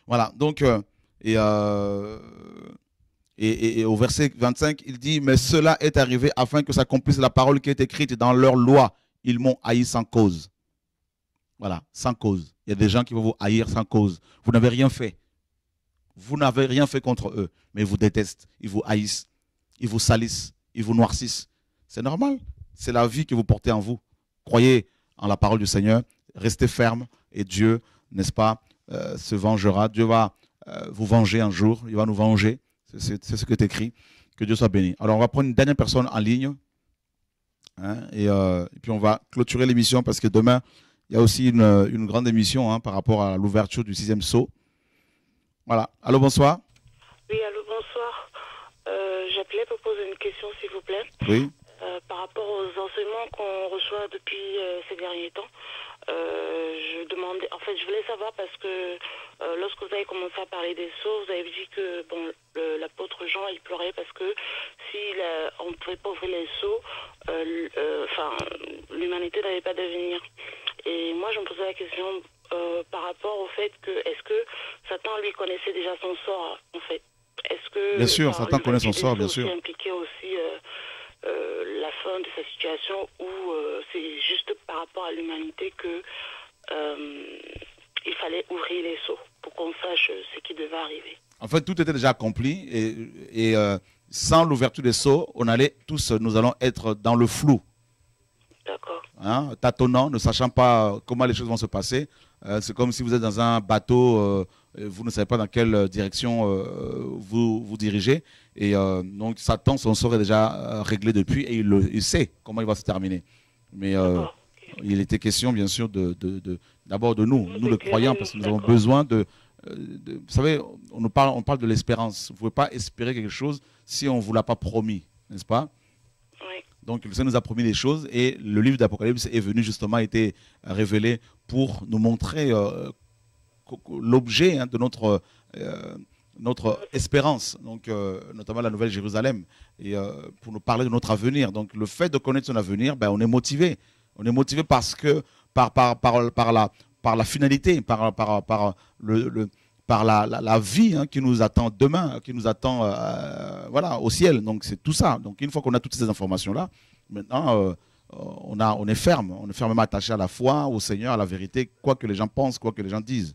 Voilà, donc, euh, euh, et, et, au verset 25, il dit, mais cela est arrivé afin que s'accomplisse la parole qui est écrite dans leur loi. Ils m'ont haï sans cause. Voilà, sans cause. Il y a des gens qui vont vous haïr sans cause. Vous n'avez rien fait. Vous n'avez rien fait contre eux, mais ils vous détestent, ils vous haïssent ils vous salissent, ils vous noircissent. C'est normal. C'est la vie que vous portez en vous. Croyez en la parole du Seigneur, restez ferme et Dieu, n'est-ce pas, euh, se vengera. Dieu va euh, vous venger un jour, il va nous venger. C'est ce que tu écrit. Que Dieu soit béni. Alors on va prendre une dernière personne en ligne. Hein, euh, et, puis on va clôturer l'émission parce que demain, il y a aussi une, grande émission hein, par rapport à l'ouverture du sixième saut. Voilà. Allô, bonsoir. Oui, allô, voulais vous poser une question, s'il vous plaît. Euh, par rapport aux enseignements qu'on reçoit depuis euh, ces derniers temps, euh, je demandais, en fait, je voulais savoir parce que lorsque vous avez commencé à parler des sceaux, vous avez dit que bon, l'apôtre Jean, il pleurait parce que si on ne pouvait pas ouvrir les sceaux, enfin, l'humanité n'avait pas d'avenir. Et moi, je me posais la question par rapport au fait que, est-ce que Satan, lui, connaissait déjà son sort, en fait est-ce que bien sûr, Satan connaît son sort, bien sûr. impliqué aussi euh, euh, la fin de sa situation où euh, c'est juste par rapport à l'humanité que il fallait ouvrir les seaux pour qu'on sache ce qui devait arriver. En fait, tout était déjà accompli et, sans l'ouverture des seaux, on allait tous, nous allons être dans le flou. D'accord. Hein, tâtonnant, ne sachant pas comment les choses vont se passer. c'est comme si vous êtes dans un bateau vous ne savez pas dans quelle euh, direction euh, vous vous dirigez. Et euh, donc, Satan, son sort est déjà réglé depuis et il, sait comment il va se terminer. Mais il était question, bien sûr, d'abord de, nous, nous le croyant, parce que nous avons besoin de, vous savez, on nous parle, on parle de l'espérance. Vous ne pouvez pas espérer quelque chose si on ne vous l'a pas promis, n'est-ce pas Donc le Seigneur nous a promis des choses et le livre d'Apocalypse est venu justement, a été révélé pour nous montrer l'objet hein, de notre, euh, notre espérance, donc, euh, notamment la Nouvelle Jérusalem, et, euh, pour nous parler de notre avenir. Donc le fait de connaître son avenir, ben, on est motivé. On est motivé parce que par, par, par, la, par la finalité, par, par, par, le, par la, vie hein, qui nous attend demain, qui nous attend voilà, au ciel. Donc c'est tout ça. Donc une fois qu'on a toutes ces informations-là, maintenant on, a, on est ferme, on est fermement attaché à la foi, au Seigneur, à la vérité, quoi que les gens pensent, quoi que les gens disent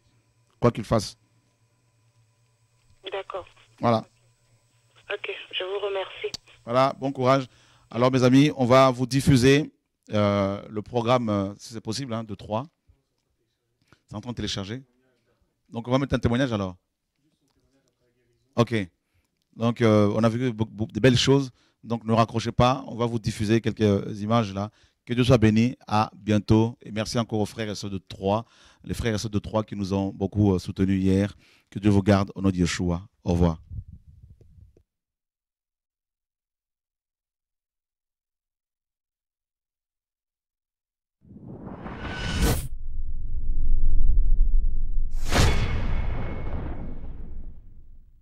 quoi qu'il fasse. D'accord. Voilà. Ok, je vous remercie. Voilà, bon courage. Alors, mes amis, on va vous diffuser euh, le programme, euh, si c'est possible, hein, de 3. C'est en train de télécharger. Donc, on va mettre un témoignage alors. Ok. Donc, euh, on a vu de belles choses. Donc, ne raccrochez pas. On va vous diffuser quelques images là. Que Dieu soit béni. À bientôt. Et merci encore aux frères et sœurs de Troyes les frères et ceux de trois qui nous ont beaucoup euh, soutenus hier. Que Dieu vous garde au nom de Yeshua. Au revoir.